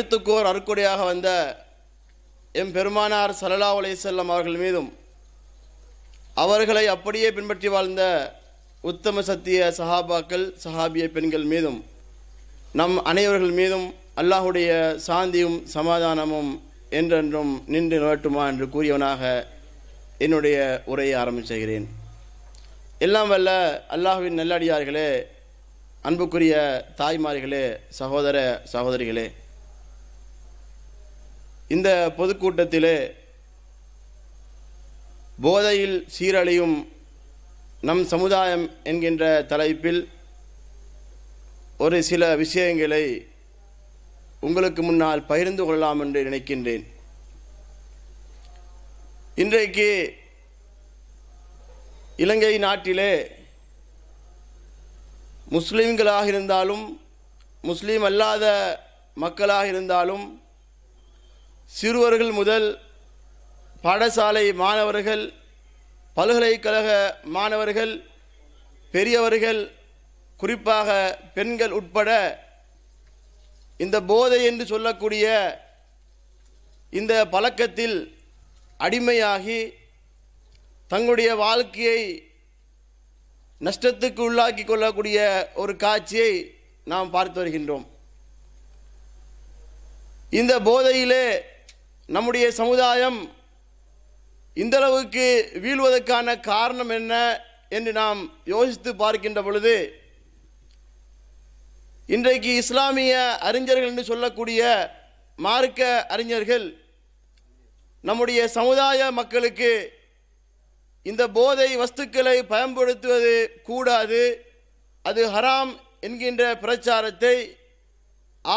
எழுத்துக்கோர் அறுக்குடையாக வந்த எம் பெருமானார் சலலா செல்லம் அவர்கள் மீதும் அவர்களை அப்படியே பின்பற்றி வாழ்ந்த உத்தம சத்திய சஹாபாக்கள் சஹாபிய பெண்கள் மீதும் நம் அனைவர்கள் மீதும் அல்லாஹுடைய சாந்தியும் சமாதானமும் என்றென்றும் நின்று நிலட்டுமா என்று கூறியவனாக என்னுடைய உரையை ஆரம்பிச்சுகிறேன் எல்லாம் வல்ல அல்லாஹுவின் நல்லடியார்களே அன்புக்குரிய தாய்மார்களே சகோதர சகோதரிகளே இந்த பொதுக்கூட்டத்திலே போதையில் சீரழியும் நம் சமுதாயம் என்கின்ற தலைப்பில் ஒரு சில விஷயங்களை உங்களுக்கு முன்னால் பகிர்ந்து கொள்ளலாம் என்று நினைக்கின்றேன் இன்றைக்கு இலங்கை நாட்டிலே முஸ்லீம்களாக இருந்தாலும் முஸ்லீம் அல்லாத மக்களாக இருந்தாலும் சிறுவர்கள் முதல் பாடசாலை மாணவர்கள் பல்கலைக்கழக மாணவர்கள் பெரியவர்கள் குறிப்பாக பெண்கள் உட்பட இந்த போதை என்று சொல்லக்கூடிய இந்த பழக்கத்தில் அடிமையாகி தங்களுடைய வாழ்க்கையை நஷ்டத்துக்கு உள்ளாக்கி கொள்ளக்கூடிய ஒரு காட்சியை நாம் பார்த்து வருகின்றோம் இந்த போதையிலே நம்முடைய சமுதாயம் இந்தளவுக்கு வீழ்வதற்கான காரணம் என்ன என்று நாம் யோசித்து பார்க்கின்ற பொழுது இன்றைக்கு இஸ்லாமிய அறிஞர்கள் என்று சொல்லக்கூடிய மார்க்க அறிஞர்கள் நம்முடைய சமுதாய மக்களுக்கு இந்த போதை வஸ்துக்களை பயன்படுத்துவது கூடாது அது ஹராம் என்கின்ற பிரச்சாரத்தை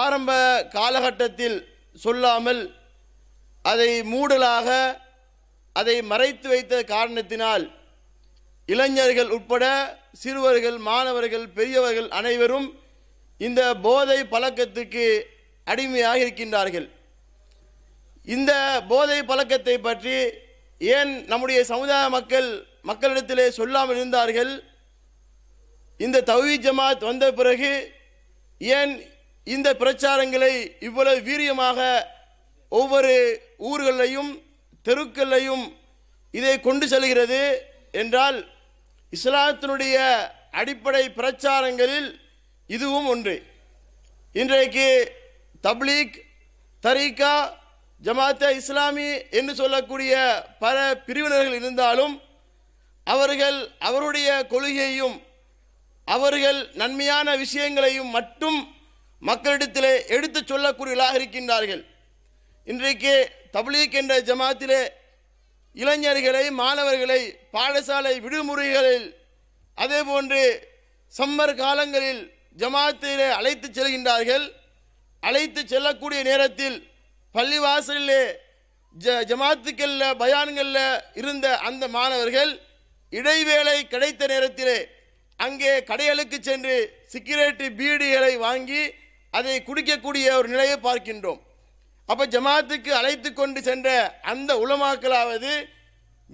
ஆரம்ப காலகட்டத்தில் சொல்லாமல் அதை மூடலாக அதை மறைத்து வைத்த காரணத்தினால் இளைஞர்கள் உட்பட சிறுவர்கள் மாணவர்கள் பெரியவர்கள் அனைவரும் இந்த போதை பழக்கத்துக்கு அடிமையாக இருக்கின்றார்கள் இந்த போதை பழக்கத்தை பற்றி ஏன் நம்முடைய சமுதாய மக்கள் மக்களிடத்திலே சொல்லாமல் இருந்தார்கள் இந்த தவி ஜமாத் வந்த பிறகு ஏன் இந்த பிரச்சாரங்களை இவ்வளவு வீரியமாக ஒவ்வொரு ஊர்களையும் தெருக்களையும் இதை கொண்டு செல்கிறது என்றால் இஸ்லாத்தினுடைய அடிப்படை பிரச்சாரங்களில் இதுவும் ஒன்று இன்றைக்கு தப்லீக் தரீகா ஜமாத்த இஸ்லாமி என்று சொல்லக்கூடிய பல பிரிவினர்கள் இருந்தாலும் அவர்கள் அவருடைய கொள்கையையும் அவர்கள் நன்மையான விஷயங்களையும் மட்டும் மக்களிடத்திலே எடுத்து சொல்லக்கூடியவர்களாக இருக்கின்றார்கள் இன்றைக்கு தபிலீக் என்ற ஜமாத்திலே இளைஞர்களை மாணவர்களை பாடசாலை விடுமுறைகளில் அதே போன்று சம்மர் காலங்களில் ஜமாத்திலே அழைத்து செல்கின்றார்கள் அழைத்து செல்லக்கூடிய நேரத்தில் பள்ளிவாசலிலே ஜ ஜமாத்துக்கல்ல பயான்களில் இருந்த அந்த மாணவர்கள் இடைவேளை கிடைத்த நேரத்திலே அங்கே கடைகளுக்கு சென்று சிகரெட்டு பீடிகளை வாங்கி அதை குடிக்கக்கூடிய ஒரு நிலையை பார்க்கின்றோம் அப்போ ஜமாத்துக்கு அழைத்து கொண்டு சென்ற அந்த உலமாக்களாவது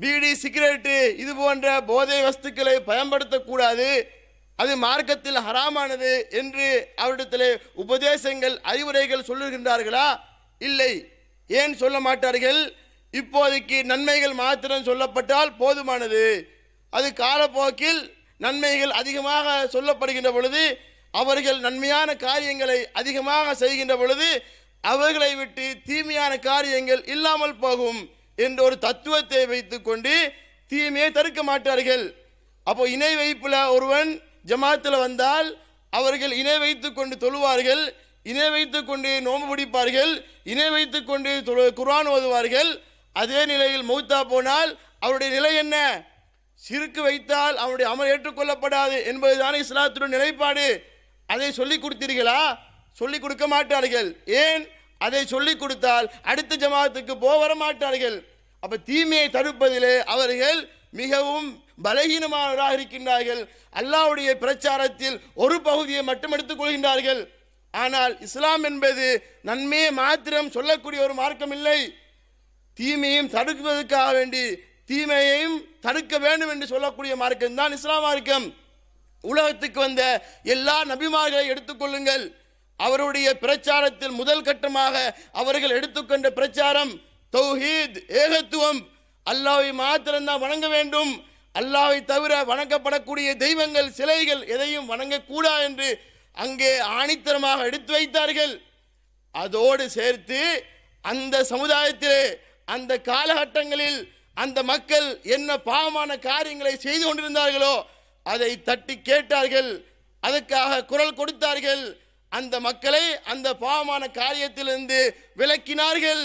பீடி சிகரெட்டு இது போன்ற போதை வஸ்துக்களை பயன்படுத்தக்கூடாது அது மார்க்கத்தில் ஹராமானது என்று அவரிடத்தில் உபதேசங்கள் அறிவுரைகள் சொல்லுகின்றார்களா இல்லை ஏன் சொல்ல மாட்டார்கள் இப்போதைக்கு நன்மைகள் மாத்திரம் சொல்லப்பட்டால் போதுமானது அது காலப்போக்கில் நன்மைகள் அதிகமாக சொல்லப்படுகின்ற பொழுது அவர்கள் நன்மையான காரியங்களை அதிகமாக செய்கின்ற பொழுது அவர்களை விட்டு தீமையான காரியங்கள் இல்லாமல் போகும் என்ற ஒரு தத்துவத்தை வைத்துக்கொண்டு தீமையை தடுக்க மாட்டார்கள் அப்போ இணை வைப்பில் ஒருவன் ஜமாத்தில் வந்தால் அவர்கள் இணை வைத்து கொண்டு தொழுவார்கள் இணை வைத்து கொண்டு நோம்பு பிடிப்பார்கள் இணை வைத்து கொண்டு குரான் ஓதுவார்கள் அதே நிலையில் மௌத்தா போனால் அவருடைய நிலை என்ன சிறுக்கு வைத்தால் அவருடைய அமல் ஏற்றுக்கொள்ளப்படாது என்பதுதான் இஸ்லாத்துடன் நிலைப்பாடு அதை சொல்லிக் கொடுத்தீர்களா சொல்லிக் கொடுக்க மாட்டார்கள் ஏன் அதை சொல்லிக் கொடுத்தால் அடுத்த ஜமாத்துக்கு போக வர மாட்டார்கள் அப்போ தீமையை தடுப்பதிலே அவர்கள் மிகவும் பலகீனமானவராக இருக்கின்றார்கள் அல்லாவுடைய பிரச்சாரத்தில் ஒரு பகுதியை மட்டும் எடுத்துக்கொள்கின்றார்கள் ஆனால் இஸ்லாம் என்பது நன்மையை மாத்திரம் சொல்லக்கூடிய ஒரு மார்க்கம் இல்லை தீமையும் தடுக்குவதற்காக வேண்டி தீமையையும் தடுக்க வேண்டும் என்று சொல்லக்கூடிய மார்க்கம் தான் இஸ்லாம் மார்க்கம் உலகத்துக்கு வந்த எல்லா நபிமார்களை எடுத்துக்கொள்ளுங்கள் அவருடைய பிரச்சாரத்தில் முதல் கட்டமாக அவர்கள் எடுத்துக்கொண்ட பிரச்சாரம் தௌஹீத் ஏகத்துவம் அல்லாவை மாத்திரம்தான் வணங்க வேண்டும் அல்லாவை தவிர வணங்கப்படக்கூடிய தெய்வங்கள் சிலைகள் எதையும் வணங்கக்கூடா என்று அங்கே ஆணித்தரமாக எடுத்து வைத்தார்கள் அதோடு சேர்த்து அந்த சமுதாயத்திலே அந்த காலகட்டங்களில் அந்த மக்கள் என்ன பாவமான காரியங்களை செய்து கொண்டிருந்தார்களோ அதை தட்டி கேட்டார்கள் அதற்காக குரல் கொடுத்தார்கள் அந்த மக்களை அந்த பாவமான காரியத்திலிருந்து விலக்கினார்கள்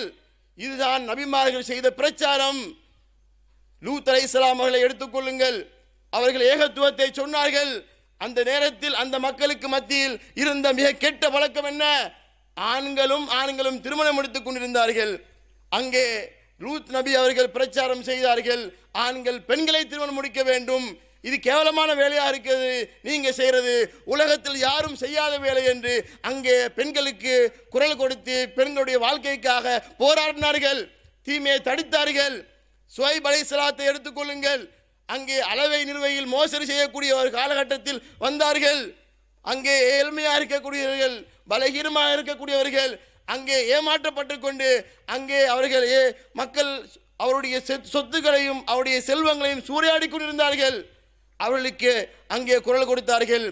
இதுதான் நபிமார்கள் செய்த பிரச்சாரம் லூத் அலை இஸ்லாம் அவர்களை எடுத்துக்கொள்ளுங்கள் அவர்கள் ஏகத்துவத்தை சொன்னார்கள் அந்த நேரத்தில் அந்த மக்களுக்கு மத்தியில் இருந்த மிக கெட்ட பழக்கம் என்ன ஆண்களும் ஆண்களும் திருமணம் எடுத்துக் கொண்டிருந்தார்கள் அங்கே லூத் நபி அவர்கள் பிரச்சாரம் செய்தார்கள் ஆண்கள் பெண்களை திருமணம் முடிக்க வேண்டும் இது கேவலமான வேலையாக இருக்கிறது நீங்கள் செய்கிறது உலகத்தில் யாரும் செய்யாத வேலை என்று அங்கே பெண்களுக்கு குரல் கொடுத்து பெண்களுடைய வாழ்க்கைக்காக போராடினார்கள் தீமையை தடுத்தார்கள் சுவைப் அலைசலாத்தை எடுத்துக்கொள்ளுங்கள் அங்கே அளவை நிறுவையில் மோசடி செய்யக்கூடிய ஒரு காலகட்டத்தில் வந்தார்கள் அங்கே ஏழ்மையாக இருக்கக்கூடியவர்கள் பலகீனமாக இருக்கக்கூடியவர்கள் அங்கே ஏமாற்றப்பட்டு கொண்டு அங்கே அவர்கள் மக்கள் அவருடைய சொத்துக்களையும் அவருடைய செல்வங்களையும் சூறையாடி கொண்டிருந்தார்கள் அவர்களுக்கு அங்கே குரல் கொடுத்தார்கள்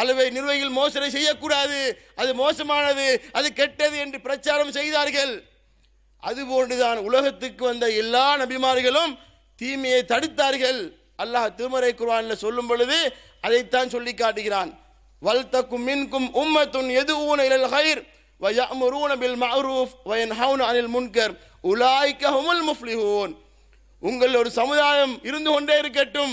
அளவை நிறுவையில் மோசடி செய்யக்கூடாது அது மோசமானது அது கெட்டது என்று பிரச்சாரம் செய்தார்கள் அதுபோன்றுதான் உலகத்துக்கு வந்த எல்லா நபிமார்களும் தீமையை தடுத்தார்கள் அல்லாஹ் திருமறை குர்வானில் சொல்லும் பொழுது அதைத்தான் சொல்லி காட்டுகிறான் வல்தக்கும் மின்கும் உம்மத்துன் எது ஊன இலல் ஹைர் வயமுரூன பில் வயன் ஹவுன் அனில் முன்கர் உலாய்க்க ஹுமுல் முஃப்லிஹூன் உங்கள் ஒரு சமுதாயம் இருந்து கொண்டே இருக்கட்டும்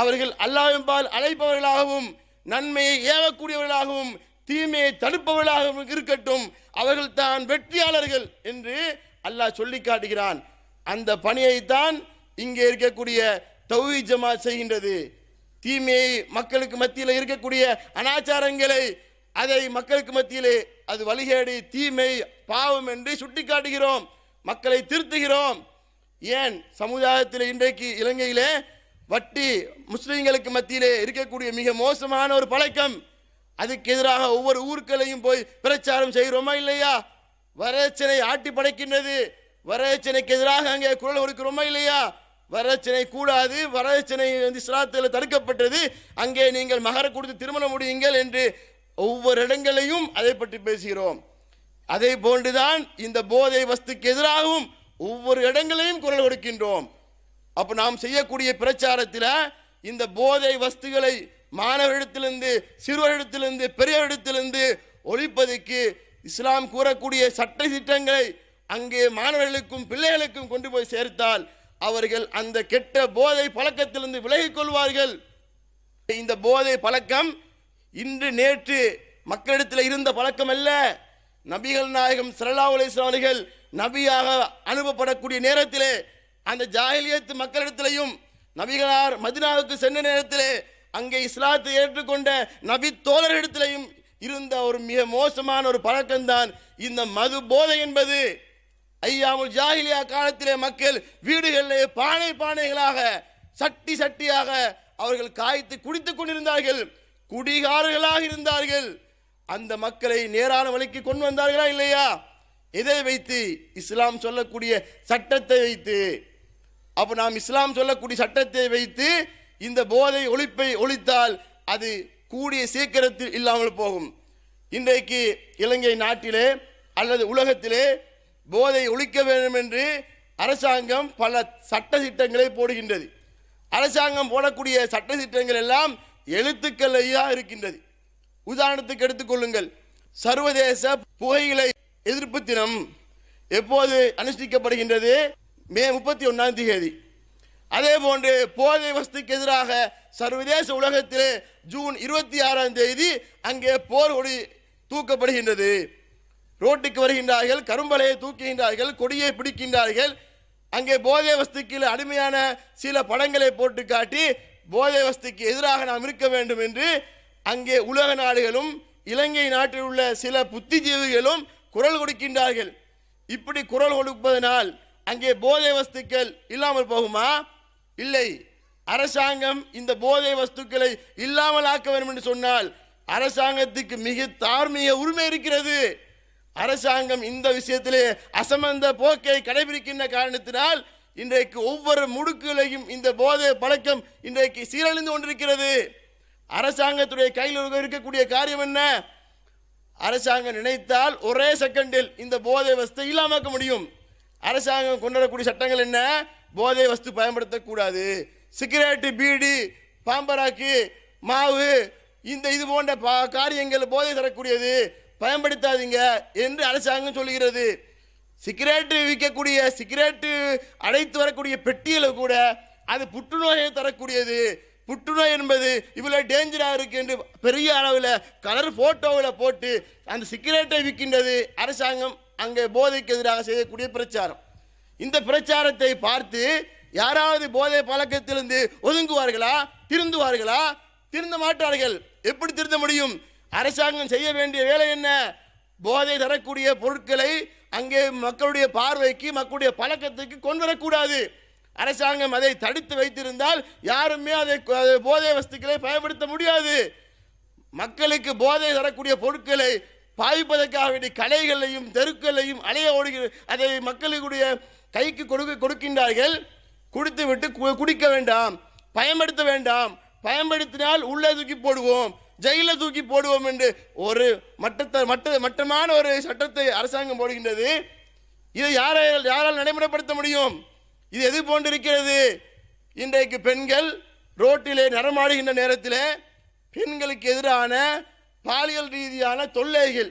அவர்கள் அல்லாவின்பால் அழைப்பவர்களாகவும் நன்மையை ஏவக்கூடியவர்களாகவும் தீமையை தடுப்பவர்களாகவும் இருக்கட்டும் அவர்கள் தான் வெற்றியாளர்கள் என்று அல்லாஹ் சொல்லி காட்டுகிறான் அந்த பணியைத்தான் இங்கே இருக்கக்கூடிய தௌவி ஜமா செய்கின்றது தீமையை மக்களுக்கு மத்தியில் இருக்கக்கூடிய அனாச்சாரங்களை அதை மக்களுக்கு மத்தியிலே அது வழிகேடு தீமை பாவம் என்று காட்டுகிறோம் மக்களை திருத்துகிறோம் ஏன் சமுதாயத்தில் இன்றைக்கு இலங்கையிலே வட்டி முஸ்லீம்களுக்கு மத்தியிலே இருக்கக்கூடிய மிக மோசமான ஒரு பழக்கம் அதுக்கு எதிராக ஒவ்வொரு ஊர்களையும் போய் பிரச்சாரம் செய்கிறோமா இல்லையா வரதட்சணை ஆட்டி படைக்கின்றது வரதட்சணைக்கு எதிராக அங்கே குரல் கொடுக்கிறோமா இல்லையா வரதட்சணை கூடாது வரதட்சணை வந்து சிராத்தில் தடுக்கப்பட்டது அங்கே நீங்கள் மகர கொடுத்து திருமணம் முடியுங்கள் என்று ஒவ்வொரு இடங்களையும் அதை பற்றி பேசுகிறோம் அதே போன்றுதான் இந்த போதை வஸ்துக்கு எதிராகவும் ஒவ்வொரு இடங்களையும் குரல் கொடுக்கின்றோம் அப்போ நாம் செய்யக்கூடிய பிரச்சாரத்தில் இந்த போதை வஸ்துகளை மாணவரிடத்திலிருந்து சிறுவரிடத்திலிருந்து பெரியவரிடத்திலிருந்து ஒழிப்பதற்கு இஸ்லாம் கூறக்கூடிய சட்ட திட்டங்களை அங்கே மாணவர்களுக்கும் பிள்ளைகளுக்கும் கொண்டு போய் சேர்த்தால் அவர்கள் அந்த கெட்ட போதை பழக்கத்திலிருந்து விலகிக் கொள்வார்கள் இந்த போதை பழக்கம் இன்று நேற்று மக்களிடத்தில் இருந்த பழக்கம் அல்ல நபிகள் நாயகம் சரலா அலிஸ்லாம் அவர்கள் நபியாக அனுப்பப்படக்கூடிய நேரத்திலே அந்த ஜாகிலியத்து மக்களிடத்திலையும் நபிகளார் மதினாவுக்கு சென்ற நேரத்திலே அங்கே இஸ்லாத்தை ஏற்றுக்கொண்ட நபி தோழர்களிடத்திலையும் இருந்த ஒரு மிக மோசமான ஒரு பழக்கம்தான் இந்த மது போதை என்பது ஐயாமுல் ஜாகிலியா காலத்திலே மக்கள் வீடுகளிலே பானை பானைகளாக சட்டி சட்டியாக அவர்கள் காய்த்து குடித்துக் கொண்டிருந்தார்கள் குடிகாரர்களாக இருந்தார்கள் அந்த மக்களை நேரான வழிக்கு கொண்டு வந்தார்களா இல்லையா இதை வைத்து இஸ்லாம் சொல்லக்கூடிய சட்டத்தை வைத்து அப்போ நாம் இஸ்லாம் சொல்லக்கூடிய சட்டத்தை வைத்து இந்த போதை ஒழிப்பை ஒழித்தால் அது கூடிய சீக்கிரத்தில் இல்லாமல் போகும் இன்றைக்கு இலங்கை நாட்டிலே அல்லது உலகத்திலே போதை ஒழிக்க வேண்டும் என்று அரசாங்கம் பல சட்ட திட்டங்களை போடுகின்றது அரசாங்கம் போடக்கூடிய சட்ட திட்டங்கள் எல்லாம் எழுத்துக்களையாக இருக்கின்றது உதாரணத்துக்கு எடுத்துக்கொள்ளுங்கள் சர்வதேச புகையிலை எதிர்ப்பு தினம் எப்போது அனுஷ்டிக்கப்படுகின்றது மே முப்பத்தி ஒன்றாம் தேதி அதே போன்று போதை வசதிக்கு எதிராக சர்வதேச உலகத்திலே ஜூன் இருபத்தி ஆறாம் தேதி அங்கே போர் ஒளி தூக்கப்படுகின்றது ரோட்டுக்கு வருகின்றார்கள் கரும்பலையை தூக்குகின்றார்கள் கொடியை பிடிக்கின்றார்கள் அங்கே போதை வஸ்துக்கு அடிமையான சில படங்களை போட்டு காட்டி போதை வஸ்துக்கு எதிராக நாம் இருக்க வேண்டும் என்று அங்கே உலக நாடுகளும் இலங்கை நாட்டில் உள்ள சில புத்திஜீவிகளும் குரல் கொடுக்கின்றார்கள் இப்படி குரல் கொடுப்பதனால் அங்கே போதை வஸ்துக்கள் இல்லாமல் போகுமா இல்லை அரசாங்கம் இந்த போதை வஸ்துக்களை இல்லாமல் ஆக்க வேண்டும் என்று சொன்னால் அரசாங்கத்துக்கு மிக தார்மீக உரிமை இருக்கிறது அரசாங்கம் இந்த விஷயத்திலே அசமந்த போக்கை கடைபிடிக்கின்ற காரணத்தினால் இன்றைக்கு ஒவ்வொரு முடுக்குகளையும் இந்த போதை பழக்கம் இன்றைக்கு சீரழிந்து கொண்டிருக்கிறது அரசாங்கத்துடைய கையில் இருக்கக்கூடிய காரியம் என்ன அரசாங்கம் நினைத்தால் ஒரே செகண்டில் இந்த போதை வசதி இல்லாமக்க முடியும் அரசாங்கம் கொண்டாடக்கூடிய சட்டங்கள் என்ன போதை வஸ்து பயன்படுத்தக்கூடாது சிகரெட்டு பீடி பாம்பராக்கு மாவு இந்த இது போன்ற பா காரியங்கள் போதை தரக்கூடியது பயன்படுத்தாதீங்க என்று அரசாங்கம் சொல்கிறது சிகரெட்டு விற்கக்கூடிய சிகரெட்டு அடைத்து வரக்கூடிய பெட்டியில் கூட அது புற்றுநோயை தரக்கூடியது புற்றுநோய் என்பது இவ்வளோ டேஞ்சராக இருக்குது என்று பெரிய அளவில் கலர் ஃபோட்டோவில் போட்டு அந்த சிகரெட்டை விற்கின்றது அரசாங்கம் அங்கே போதைக்கு எதிராக செய்யக்கூடிய பிரச்சாரம் இந்த பிரச்சாரத்தை பார்த்து யாராவது போதை பழக்கத்திலிருந்து ஒதுங்குவார்களா திருந்துவார்களா திருந்த மாட்டார்கள் எப்படி திருந்த முடியும் அரசாங்கம் செய்ய வேண்டிய வேலை என்ன போதை தரக்கூடிய பொருட்களை அங்கே மக்களுடைய பார்வைக்கு மக்களுடைய பழக்கத்துக்கு கொண்டு வரக்கூடாது அரசாங்கம் அதை தடுத்து வைத்திருந்தால் யாருமே அதை போதை வஸ்துக்களை பயன்படுத்த முடியாது மக்களுக்கு போதை தரக்கூடிய பொருட்களை பாய்ப்பதற்காக வேண்டிய கலைகளையும் தெருக்களையும் அலைய ஓடுகிற அதை மக்களுக்குடைய கைக்கு கொடுக்க கொடுக்கின்றார்கள் கொடுத்து விட்டு குடிக்க வேண்டாம் பயன்படுத்த வேண்டாம் பயன்படுத்தினால் உள்ளே தூக்கி போடுவோம் ஜெயிலில் தூக்கி போடுவோம் என்று ஒரு மட்டத்தை மட்ட மட்டமான ஒரு சட்டத்தை அரசாங்கம் போடுகின்றது இதை யாரால் யாரால் நடைமுறைப்படுத்த முடியும் இது எது போன்றிருக்கிறது இன்றைக்கு பெண்கள் ரோட்டிலே நடமாடுகின்ற நேரத்தில் பெண்களுக்கு எதிரான பாலியல் ரீதியான தொல்லைகள்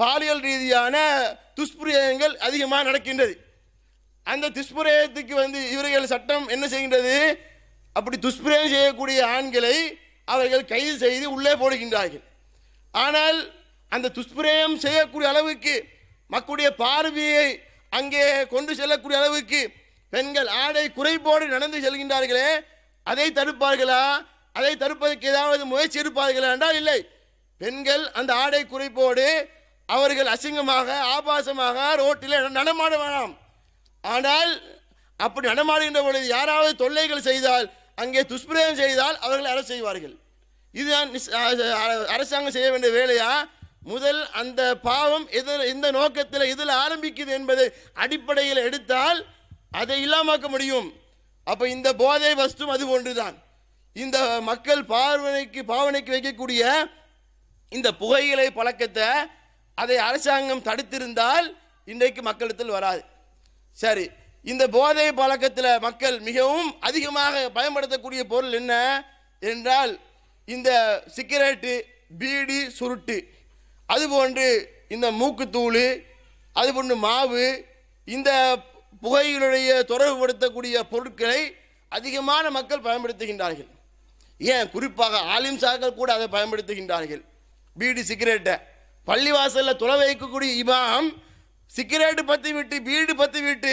பாலியல் ரீதியான துஷ்பிரயங்கள் அதிகமாக நடக்கின்றது அந்த துஷ்பிரயத்துக்கு வந்து இவர்கள் சட்டம் என்ன செய்கின்றது அப்படி துஷ்பிரயம் செய்யக்கூடிய ஆண்களை அவர்கள் கைது செய்து உள்ளே போடுகின்றார்கள் ஆனால் அந்த துஷ்பிரயம் செய்யக்கூடிய அளவுக்கு மக்களுடைய பார்வையை அங்கே கொண்டு செல்லக்கூடிய அளவுக்கு பெண்கள் ஆடை குறைபோடு நடந்து செல்கின்றார்களே அதை தடுப்பார்களா அதை தடுப்பதற்கு ஏதாவது முயற்சி எடுப்பார்களா என்றால் இல்லை பெண்கள் அந்த ஆடை குறிப்போடு அவர்கள் அசிங்கமாக ஆபாசமாக ரோட்டில் நடமாட வேணாம் ஆனால் அப்படி நடமாடுகின்ற பொழுது யாராவது தொல்லைகள் செய்தால் அங்கே துஷ்பிரயோகம் செய்தால் அவர்கள் அரசு செய்வார்கள் இதுதான் அரசாங்கம் செய்ய வேண்டிய வேலையா முதல் அந்த பாவம் எதில் இந்த நோக்கத்தில் இதில் ஆரம்பிக்குது என்பது அடிப்படையில் எடுத்தால் அதை இல்லாமாக்க முடியும் அப்போ இந்த போதை வஸ்தும் அது ஒன்றுதான் இந்த மக்கள் பார்வனைக்கு பாவனைக்கு வைக்கக்கூடிய இந்த புகையிலை பழக்கத்தை அதை அரசாங்கம் தடுத்திருந்தால் இன்றைக்கு மக்களிடத்தில் வராது சரி இந்த போதை பழக்கத்தில் மக்கள் மிகவும் அதிகமாக பயன்படுத்தக்கூடிய பொருள் என்ன என்றால் இந்த சிகரெட்டு பீடி சுருட்டு அதுபோன்று இந்த மூக்குத்தூள் அதுபோன்று மாவு இந்த புகையினுடைய தொடர்புபடுத்தக்கூடிய பொருட்களை அதிகமான மக்கள் பயன்படுத்துகின்றார்கள் ஏன் குறிப்பாக ஆலிம்சாக்கள் கூட அதை பயன்படுத்துகின்றார்கள் பீடி சிகரெட்டை பள்ளிவாசலில் துளை வைக்கக்கூடிய இமாம் சிகரெட்டு பற்றி விட்டு பீடு பற்றி விட்டு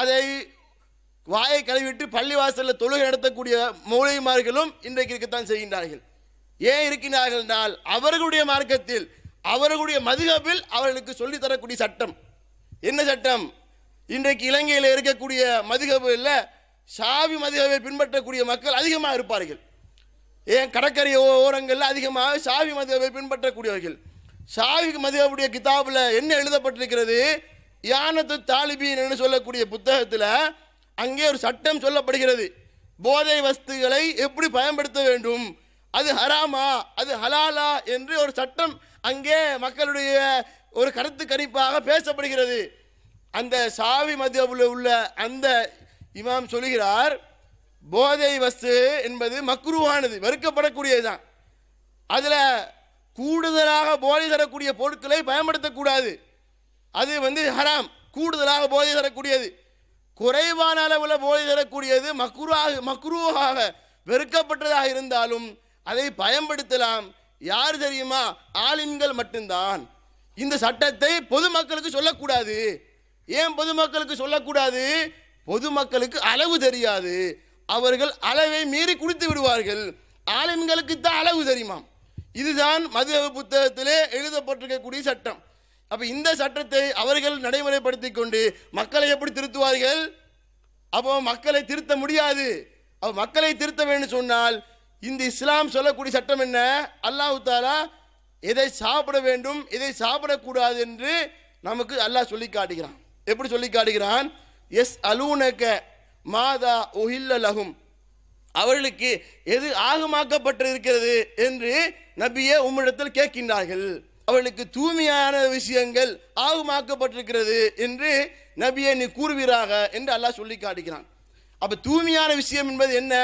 அதை வாயை கழுவிட்டு பள்ளிவாசலில் தொழுகை நடத்தக்கூடிய மூலிமார்களும் இன்றைக்கு இருக்கத்தான் செய்கின்றார்கள் ஏன் இருக்கிறார்கள் என்றால் அவர்களுடைய மார்க்கத்தில் அவர்களுடைய மதுகப்பில் அவர்களுக்கு சொல்லித்தரக்கூடிய சட்டம் என்ன சட்டம் இன்றைக்கு இலங்கையில் இருக்கக்கூடிய மதுகபு சாவி மதுகவை பின்பற்றக்கூடிய மக்கள் அதிகமாக இருப்பார்கள் ஏன் கடற்கரை ஓரங்களில் அதிகமாக சாவி மதிவை பின்பற்றக்கூடியவர்கள் சாவி மதியவுடைய கிதாபில் என்ன எழுதப்பட்டிருக்கிறது யானத்து என்று சொல்லக்கூடிய புத்தகத்தில் அங்கே ஒரு சட்டம் சொல்லப்படுகிறது போதை வஸ்துகளை எப்படி பயன்படுத்த வேண்டும் அது ஹராமா அது ஹலாலா என்று ஒரு சட்டம் அங்கே மக்களுடைய ஒரு கருத்து கணிப்பாக பேசப்படுகிறது அந்த சாவி மதியவில் உள்ள அந்த இமாம் சொல்கிறார் போதை வஸ்து என்பது மக்ருவானது வெறுக்கப்படக்கூடியதுதான் அதில் கூடுதலாக போதை தரக்கூடிய பொருட்களை பயன்படுத்தக்கூடாது அது வந்து ஹராம் கூடுதலாக போதை தரக்கூடியது குறைவான அளவில் போதை தரக்கூடியது மக்ருவாக மக்ருவாக வெறுக்கப்பட்டதாக இருந்தாலும் அதை பயன்படுத்தலாம் யார் தெரியுமா ஆளின்கள் மட்டும்தான் இந்த சட்டத்தை பொதுமக்களுக்கு சொல்லக்கூடாது ஏன் பொதுமக்களுக்கு சொல்லக்கூடாது பொதுமக்களுக்கு அளவு தெரியாது அவர்கள் அளவை மீறி குடித்து விடுவார்கள் ஆலயங்களுக்கு தான் அளவு தெரியுமாம் இதுதான் மதுவ புத்தகத்திலே எழுதப்பட்டிருக்கக்கூடிய சட்டம் அப்போ இந்த சட்டத்தை அவர்கள் நடைமுறைப்படுத்தி கொண்டு மக்களை எப்படி திருத்துவார்கள் அப்போ மக்களை திருத்த முடியாது அப்போ மக்களை திருத்த வேண்டும் சொன்னால் இந்த இஸ்லாம் சொல்லக்கூடிய சட்டம் என்ன அல்லாஹு தாலா எதை சாப்பிட வேண்டும் எதை சாப்பிடக்கூடாது என்று நமக்கு அல்லாஹ் சொல்லி காட்டுகிறான் எப்படி சொல்லி காட்டுகிறான் எஸ் அலூனக்க மாதா உஹில்ல லகும் அவர்களுக்கு எது ஆகமாக்கப்பட்டு இருக்கிறது என்று நபியே உம்மிடத்தில் கேட்கின்றார்கள் அவளுக்கு தூய்மையான விஷயங்கள் ஆகமாக்கப்பட்டிருக்கிறது என்று நபியை நீ கூறுவீராக என்று அல்லாஹ் சொல்லி காட்டுகிறான் அப்போ தூய்மையான விஷயம் என்பது என்ன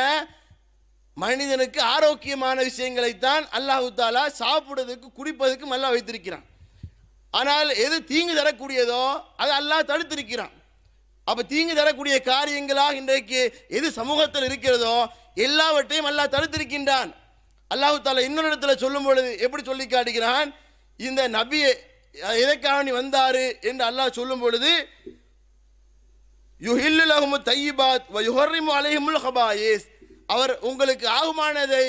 மனிதனுக்கு ஆரோக்கியமான விஷயங்களைத்தான் அல்லாஹு தாலா சாப்பிடுறதுக்கு குடிப்பதற்கும் அல்லாஹ் வைத்திருக்கிறான் ஆனால் எது தீங்கு தரக்கூடியதோ அதை அல்லாஹ் தடுத்திருக்கிறான் அப்போ தீங்கு தரக்கூடிய காரியங்களாக இன்றைக்கு எது சமூகத்தில் இருக்கிறதோ எல்லாவற்றையும் அல்லாஹ் தடுத்திருக்கின்றான் அல்லாஹு தாலா இன்னொரு இடத்துல சொல்லும் பொழுது எப்படி சொல்லி காட்டுகிறான் இந்த நபி எதற்காக நீ வந்தாரு என்று அல்லாஹ் சொல்லும் பொழுது யுஹில்லுலகும் தையிபாத் யுஹர்ரிமு அலைஹிமுல் ஹபாயிஸ் அவர் உங்களுக்கு ஆகுமானதை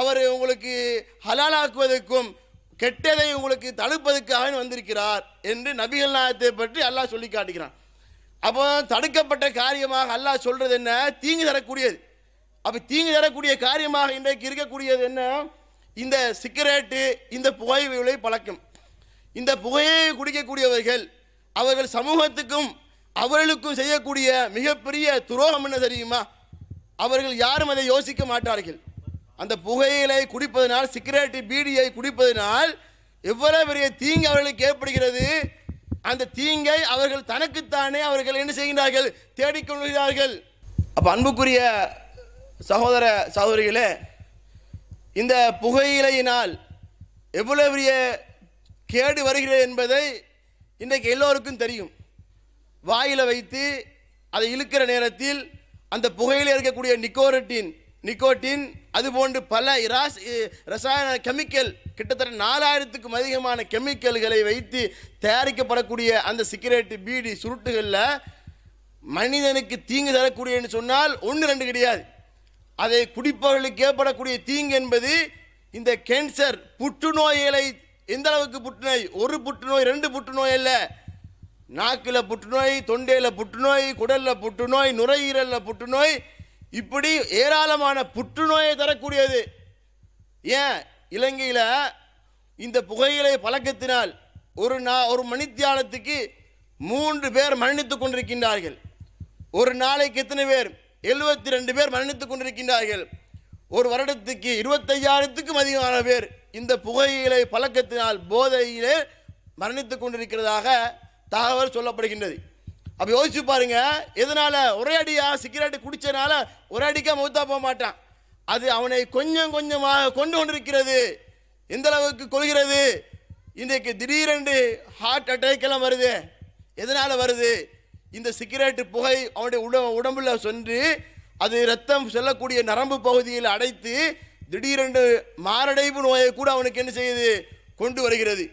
அவர் உங்களுக்கு ஹலாலாக்குவதற்கும் கெட்டதை உங்களுக்கு தடுப்பதற்காக வந்திருக்கிறார் என்று நபிகள் நாயத்தை பற்றி அல்லாஹ் சொல்லி காட்டுகிறான் அப்போ தடுக்கப்பட்ட காரியமாக அல்லா சொல்கிறது என்ன தீங்கு தரக்கூடியது அப்போ தீங்கு தரக்கூடிய காரியமாக இன்றைக்கு இருக்கக்கூடியது என்ன இந்த சிகரெட்டு இந்த புகை பழக்கம் இந்த புகையை குடிக்கக்கூடியவர்கள் அவர்கள் சமூகத்துக்கும் அவர்களுக்கும் செய்யக்கூடிய மிகப்பெரிய துரோகம் என்ன தெரியுமா அவர்கள் யாரும் அதை யோசிக்க மாட்டார்கள் அந்த புகையிலை குடிப்பதனால் சிகரெட்டு பீடியை குடிப்பதனால் எவ்வளவு பெரிய தீங்கு அவர்களுக்கு ஏற்படுகிறது அந்த தீங்கை அவர்கள் தனக்குத்தானே அவர்கள் என்ன செய்கிறார்கள் தேடிக்கொள்கிறார்கள் அப்போ அன்புக்குரிய சகோதர சகோதரிகளே இந்த புகையிலையினால் எவ்வளவு பெரிய கேடு வருகிறது என்பதை இன்றைக்கு எல்லோருக்கும் தெரியும் வாயில் வைத்து அதை இழுக்கிற நேரத்தில் அந்த புகையில் இருக்கக்கூடிய நிக்கோரட்டின் நிக்கோட்டின் அதுபோன்று பல இராஸ் ரசாயன கெமிக்கல் கிட்டத்தட்ட நாலாயிரத்துக்கும் அதிகமான கெமிக்கல்களை வைத்து தயாரிக்கப்படக்கூடிய அந்த சிகரெட் பீடி சுருட்டுகளில் மனிதனுக்கு தீங்கு தரக்கூடியன்னு சொன்னால் ஒன்று ரெண்டு கிடையாது அதை குடிப்பவர்களுக்கு ஏற்படக்கூடிய தீங்கு என்பது இந்த கேன்சர் புற்றுநோய்களை எந்த அளவுக்கு புற்றுநோய் ஒரு புற்றுநோய் ரெண்டு புற்றுநோய் இல்லை நாக்கில் புற்றுநோய் தொண்டையில் புற்றுநோய் குடலில் புற்றுநோய் நுரையீரலில் புற்றுநோய் இப்படி ஏராளமான புற்றுநோயை தரக்கூடியது ஏன் இலங்கையில் இந்த புகையிலை பழக்கத்தினால் ஒரு நா ஒரு மணித்தியாலத்துக்கு மூன்று பேர் மரணித்து கொண்டிருக்கின்றார்கள் ஒரு நாளைக்கு எத்தனை பேர் எழுபத்தி ரெண்டு பேர் மரணித்து கொண்டிருக்கின்றார்கள் ஒரு வருடத்துக்கு இருபத்தையாயிரத்துக்கும் அதிகமான பேர் இந்த புகையிலை பழக்கத்தினால் போதையிலே மரணித்து கொண்டிருக்கிறதாக தகவல் சொல்லப்படுகின்றது அப்போ யோசிச்சு பாருங்க எதனால ஒரே அடியா சிகரெட்டு குடிச்சனால ஒரே அடிக்கா மௌத்தா போக மாட்டான் அது அவனை கொஞ்சம் கொஞ்சமாக கொண்டு கொண்டிருக்கிறது எந்த அளவுக்கு கொள்கிறது இன்றைக்கு திடீரென்று ஹார்ட் அட்டாக் எல்லாம் வருது எதனால் வருது இந்த சிகரெட்டு புகை அவனுடைய உட உடம்புல சென்று அது ரத்தம் செல்லக்கூடிய நரம்பு பகுதியில் அடைத்து திடீரென்று மாரடைப்பு நோயை கூட அவனுக்கு என்ன செய்யுது கொண்டு வருகிறது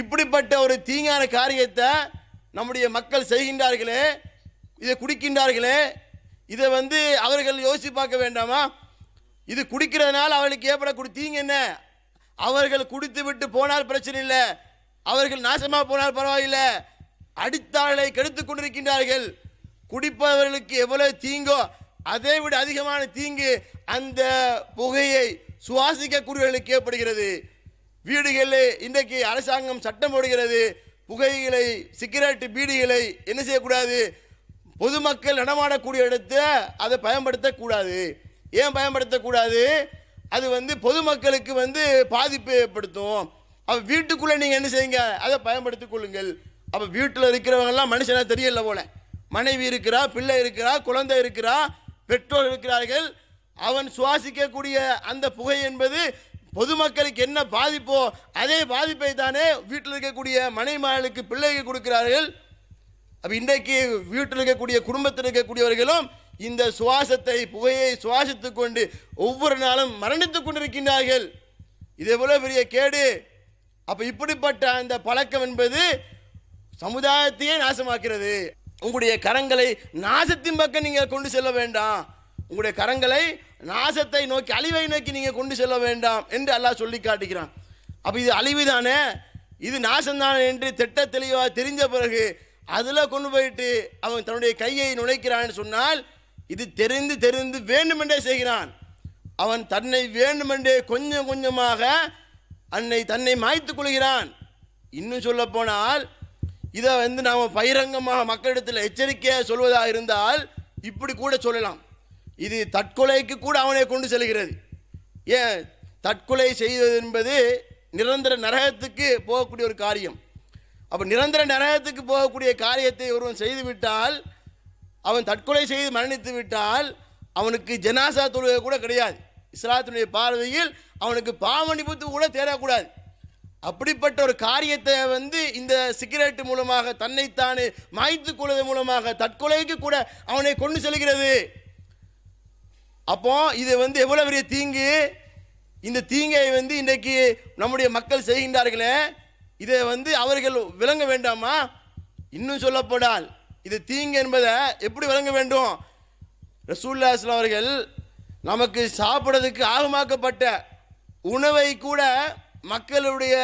இப்படிப்பட்ட ஒரு தீங்கான காரியத்தை நம்முடைய மக்கள் செய்கின்றார்களே இதை குடிக்கின்றார்களே இதை வந்து அவர்கள் யோசித்து பார்க்க வேண்டாமா இது குடிக்கிறதுனால அவர்களுக்கு ஏற்படக்கூடிய தீங்க என்ன அவர்கள் குடித்து விட்டு போனால் பிரச்சனை இல்லை அவர்கள் நாசமாக போனால் பரவாயில்லை அடித்தாளை கெடுத்து கொண்டிருக்கின்றார்கள் குடிப்பவர்களுக்கு எவ்வளவு தீங்கோ அதை விட அதிகமான தீங்கு அந்த புகையை சுவாசிக்கக்கூடியவர்களுக்கு ஏற்படுகிறது வீடுகளில் இன்றைக்கு அரசாங்கம் சட்டம் போடுகிறது புகைகளை சிகரெட் பீடிகளை என்ன செய்யக்கூடாது பொதுமக்கள் நடமாடக்கூடிய இடத்தை அதை பயன்படுத்தக்கூடாது ஏன் பயன்படுத்தக்கூடாது அது வந்து பொதுமக்களுக்கு வந்து பாதிப்பு ஏற்படுத்தும் அப்போ வீட்டுக்குள்ளே நீங்கள் என்ன செய்யுங்க அதை பயன்படுத்திக் கொள்ளுங்கள் அப்போ வீட்டில் இருக்கிறவங்கெல்லாம் மனுஷனாக தெரியல போல மனைவி இருக்கிறா பிள்ளை இருக்கிறா குழந்தை இருக்கிறா பெற்றோர் இருக்கிறார்கள் அவன் சுவாசிக்கக்கூடிய அந்த புகை என்பது பொதுமக்களுக்கு என்ன பாதிப்போ அதே பாதிப்பை தானே வீட்டில் இருக்கக்கூடிய மனைமாளுக்கு பிள்ளைகள் கொடுக்கிறார்கள் அப்போ இன்றைக்கு வீட்டில் இருக்கக்கூடிய குடும்பத்தில் இருக்கக்கூடியவர்களும் இந்த சுவாசத்தை புகையை சுவாசித்து கொண்டு ஒவ்வொரு நாளும் மரணித்து கொண்டிருக்கின்றார்கள் இதே போல பெரிய கேடு அப்போ இப்படிப்பட்ட அந்த பழக்கம் என்பது சமுதாயத்தையே நாசமாக்கிறது உங்களுடைய கரங்களை நாசத்தின் பக்கம் நீங்கள் கொண்டு செல்ல வேண்டாம் உங்களுடைய கரங்களை நாசத்தை நோக்கி அழிவை நோக்கி நீங்கள் கொண்டு செல்ல வேண்டாம் என்று அல்லாஹ் சொல்லி காட்டுகிறான் அப்போ இது அழிவு தானே இது நாசம்தானே என்று திட்ட தெளிவாக தெரிஞ்ச பிறகு அதில் கொண்டு போயிட்டு அவன் தன்னுடைய கையை நுழைக்கிறான்னு சொன்னால் இது தெரிந்து தெரிந்து வேண்டுமென்றே செய்கிறான் அவன் தன்னை வேண்டுமென்றே கொஞ்சம் கொஞ்சமாக அன்னை தன்னை மாய்த்து கொள்கிறான் இன்னும் சொல்ல போனால் இதை வந்து நாம் பகிரங்கமாக மக்களிடத்தில் எச்சரிக்கையாக சொல்வதாக இருந்தால் இப்படி கூட சொல்லலாம் இது தற்கொலைக்கு கூட அவனை கொண்டு செல்கிறது ஏன் தற்கொலை செய்வது என்பது நிரந்தர நரகத்துக்கு போகக்கூடிய ஒரு காரியம் அப்போ நிரந்தர நரகத்துக்கு போகக்கூடிய காரியத்தை ஒருவன் செய்துவிட்டால் அவன் தற்கொலை செய்து மரணித்து விட்டால் அவனுக்கு ஜனாசா தொழுகை கூட கிடையாது இஸ்லாத்தினுடைய பார்வையில் அவனுக்கு பாவனிபுத்து கூட தேடக்கூடாது அப்படிப்பட்ட ஒரு காரியத்தை வந்து இந்த சிகரெட் மூலமாக தன்னைத்தானே மாய்த்து கொள்வது மூலமாக தற்கொலைக்கு கூட அவனை கொண்டு செல்கிறது அப்போ இது வந்து எவ்வளோ பெரிய தீங்கு இந்த தீங்கை வந்து இன்றைக்கு நம்முடைய மக்கள் செய்கின்றார்களே இதை வந்து அவர்கள் விளங்க வேண்டாமா இன்னும் சொல்லப்படால் இது தீங்கு என்பதை எப்படி விளங்க வேண்டும் ரசூல்லாஸ்லாம் அவர்கள் நமக்கு சாப்பிட்றதுக்கு ஆகமாக்கப்பட்ட உணவை கூட மக்களுடைய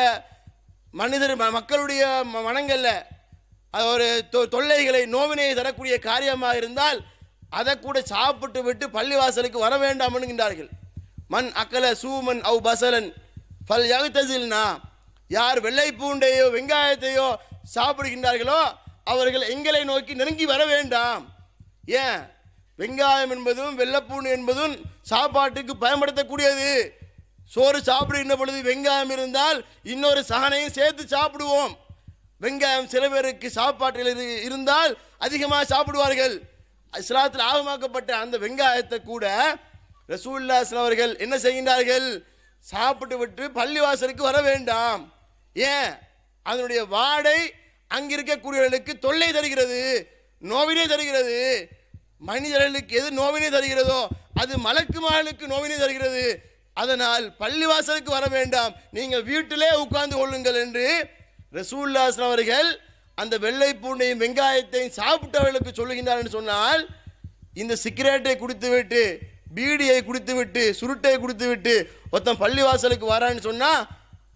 மனிதர் மக்களுடைய மனங்களில் ஒரு தொல்லைகளை நோவினை தரக்கூடிய காரியமாக இருந்தால் அதை கூட சாப்பிட்டு விட்டு பள்ளிவாசலுக்கு வர வேண்டாம் என்கின்றார்கள் மண் அக்கல சூமன் அவ் பசலன் பல் யகுத்தசில்னா யார் வெள்ளை பூண்டையோ வெங்காயத்தையோ சாப்பிடுகின்றார்களோ அவர்கள் எங்களை நோக்கி நெருங்கி வர வேண்டாம் ஏன் வெங்காயம் என்பதும் வெள்ளைப்பூண்டு என்பதும் சாப்பாட்டுக்கு பயன்படுத்தக்கூடியது சோறு சாப்பிடுகின்ற பொழுது வெங்காயம் இருந்தால் இன்னொரு சகனையும் சேர்த்து சாப்பிடுவோம் வெங்காயம் சில பேருக்கு சாப்பாட்டில் இருந்தால் அதிகமாக சாப்பிடுவார்கள் இஸ்லாத்தில் ஆகமாக்கப்பட்ட அந்த வெங்காயத்தை கூட ரசூல்லா அவர்கள் என்ன செய்கின்றார்கள் சாப்பிட்டு விட்டு பள்ளிவாசலுக்கு வர வேண்டாம் ஏன் அதனுடைய வாடை அங்கிருக்கக்கூடியவர்களுக்கு தொல்லை தருகிறது நோவினை தருகிறது மனிதர்களுக்கு எது நோவினை தருகிறதோ அது மலக்குமார்களுக்கு நோவினை தருகிறது அதனால் பள்ளிவாசலுக்கு வர வேண்டாம் நீங்கள் வீட்டிலே உட்கார்ந்து கொள்ளுங்கள் என்று ரசூல்லாஸ் அவர்கள் அந்த வெள்ளை பூண்டையும் வெங்காயத்தையும் சாப்பிட்டவர்களுக்கு சொல்லுகின்றார் சொன்னால் இந்த சிகரெட்டை குடித்துவிட்டு பீடியை குடித்துவிட்டு சுருட்டை குடித்துவிட்டு ஒருத்தன் பள்ளிவாசலுக்கு வரான்னு சொன்னால்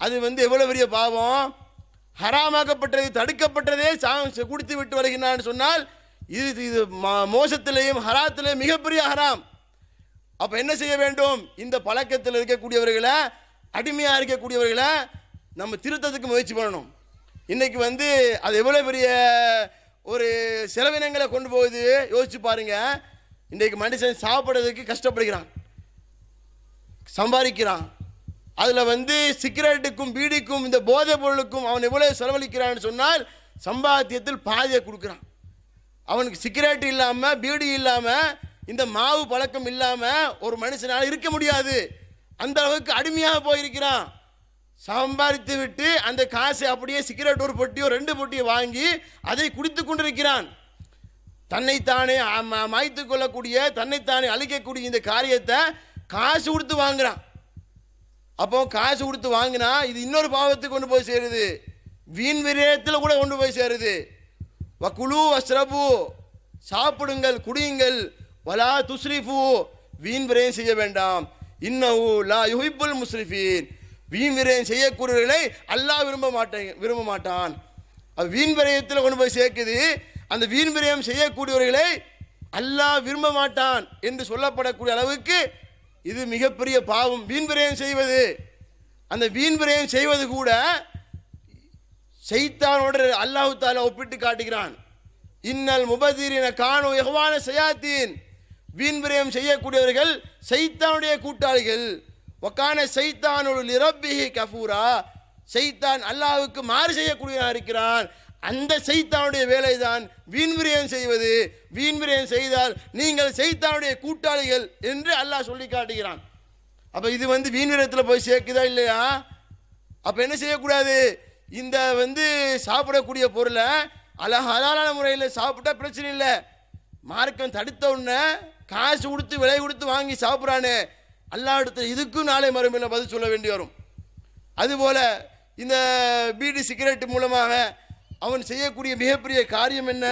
அது வந்து எவ்வளோ பெரிய பாவம் ஹராமாக்கப்பட்டது தடுக்கப்பட்டதே சா குடித்து விட்டு வருகின்றான்னு சொன்னால் இது இது மோசத்திலேயும் ஹராத்திலேயும் மிகப்பெரிய ஹராம் அப்போ என்ன செய்ய வேண்டும் இந்த பழக்கத்தில் இருக்கக்கூடியவர்களை அடிமையாக இருக்கக்கூடியவர்களை நம்ம திருத்தத்துக்கு முயற்சி பண்ணணும் இன்றைக்கி வந்து அது எவ்வளோ பெரிய ஒரு செலவினங்களை கொண்டு போகுது யோசிச்சு பாருங்க இன்றைக்கு மனுஷன் சாப்பிட்றதுக்கு கஷ்டப்படுகிறான் சம்பாதிக்கிறான் அதில் வந்து சிகரெட்டுக்கும் பீடிக்கும் இந்த போதைப் பொருளுக்கும் அவன் எவ்வளோ செலவழிக்கிறான்னு சொன்னால் சம்பாத்தியத்தில் பாதியை கொடுக்குறான் அவனுக்கு சிகரெட் இல்லாமல் பீடி இல்லாமல் இந்த மாவு பழக்கம் இல்லாமல் ஒரு மனுஷனால் இருக்க முடியாது அந்த அளவுக்கு அடிமையாக போயிருக்கிறான் சம்பாதித்து விட்டு அந்த காசை அப்படியே சிகரெட் ஒரு பொட்டியோ ரெண்டு பொட்டியோ வாங்கி அதை குடித்து கொண்டிருக்கிறான் தன்னைத்தானே மாய்த்து கொள்ளக்கூடிய தன்னைத்தானே அழிக்கக்கூடிய இந்த காரியத்தை காசு கொடுத்து வாங்குறான் அப்போ காசு கொடுத்து வாங்கினா இது இன்னொரு பாவத்துக்கு கொண்டு போய் சேருது வீண் விரயத்தில் கூட கொண்டு போய் சேருது வக்குழு வஸ்ரபு சாப்பிடுங்கள் குடியுங்கள் வலா துஸ்ரிஃபு வீண் விரயம் செய்ய வேண்டாம் இன்னவு லா யுஹிபுல் முஸ்ரிஃபீன் வீண் விரயம் செய்யக்கூடியவர்களை அல்லாஹ் விரும்ப மாட்டேங்க விரும்ப மாட்டான் அது வீண் விரயத்தில் கொண்டு போய் சேர்க்குது அந்த வீண் விரயம் செய்யக்கூடியவர்களை அல்லாஹ் விரும்ப மாட்டான் என்று சொல்லப்படக்கூடிய அளவுக்கு இது மிகப்பெரிய பாவம் வீண் விரயம் செய்வது அந்த வீண் விரயம் செய்வது கூட செய்தானோட அல்லாஹு ஒப்பிட்டு காட்டுகிறான் இன்னல் முபதீரின காணும் எகவான சயாத்தீன் வீண் விரயம் செய்யக்கூடியவர்கள் செய்தானுடைய கூட்டாளிகள் ஒக்கான சைத்தானுள் நிரப்பிஹி கஃபூரா சைத்தான் அல்லாவுக்கு மாறு செய்யக்கூடியதாக இருக்கிறான் அந்த செய்தானுடைய வேலைதான் வீண்விரயம் செய்வது வீண்விரயம் செய்தால் நீங்கள் சைத்தானுடைய கூட்டாளிகள் என்று அல்லாஹ் சொல்லி காட்டுகிறான் அப்போ இது வந்து வீண்விரயத்தில் போய் சேர்க்குதா இல்லையா அப்போ என்ன செய்யக்கூடாது இந்த வந்து சாப்பிடக்கூடிய பொருளை அல்ல ஹலாலான முறையில் சாப்பிட்டா பிரச்சனை இல்லை மார்க்கம் தடுத்த உடனே காசு கொடுத்து விலை கொடுத்து வாங்கி சாப்பிட்றானே அல்லாவிடத்தில் இதுக்கும் நாளை மறுமையில் பதில் சொல்ல வேண்டி வரும் அதுபோல் இந்த பீடி சிகரெட் மூலமாக அவன் செய்யக்கூடிய மிகப்பெரிய காரியம் என்ன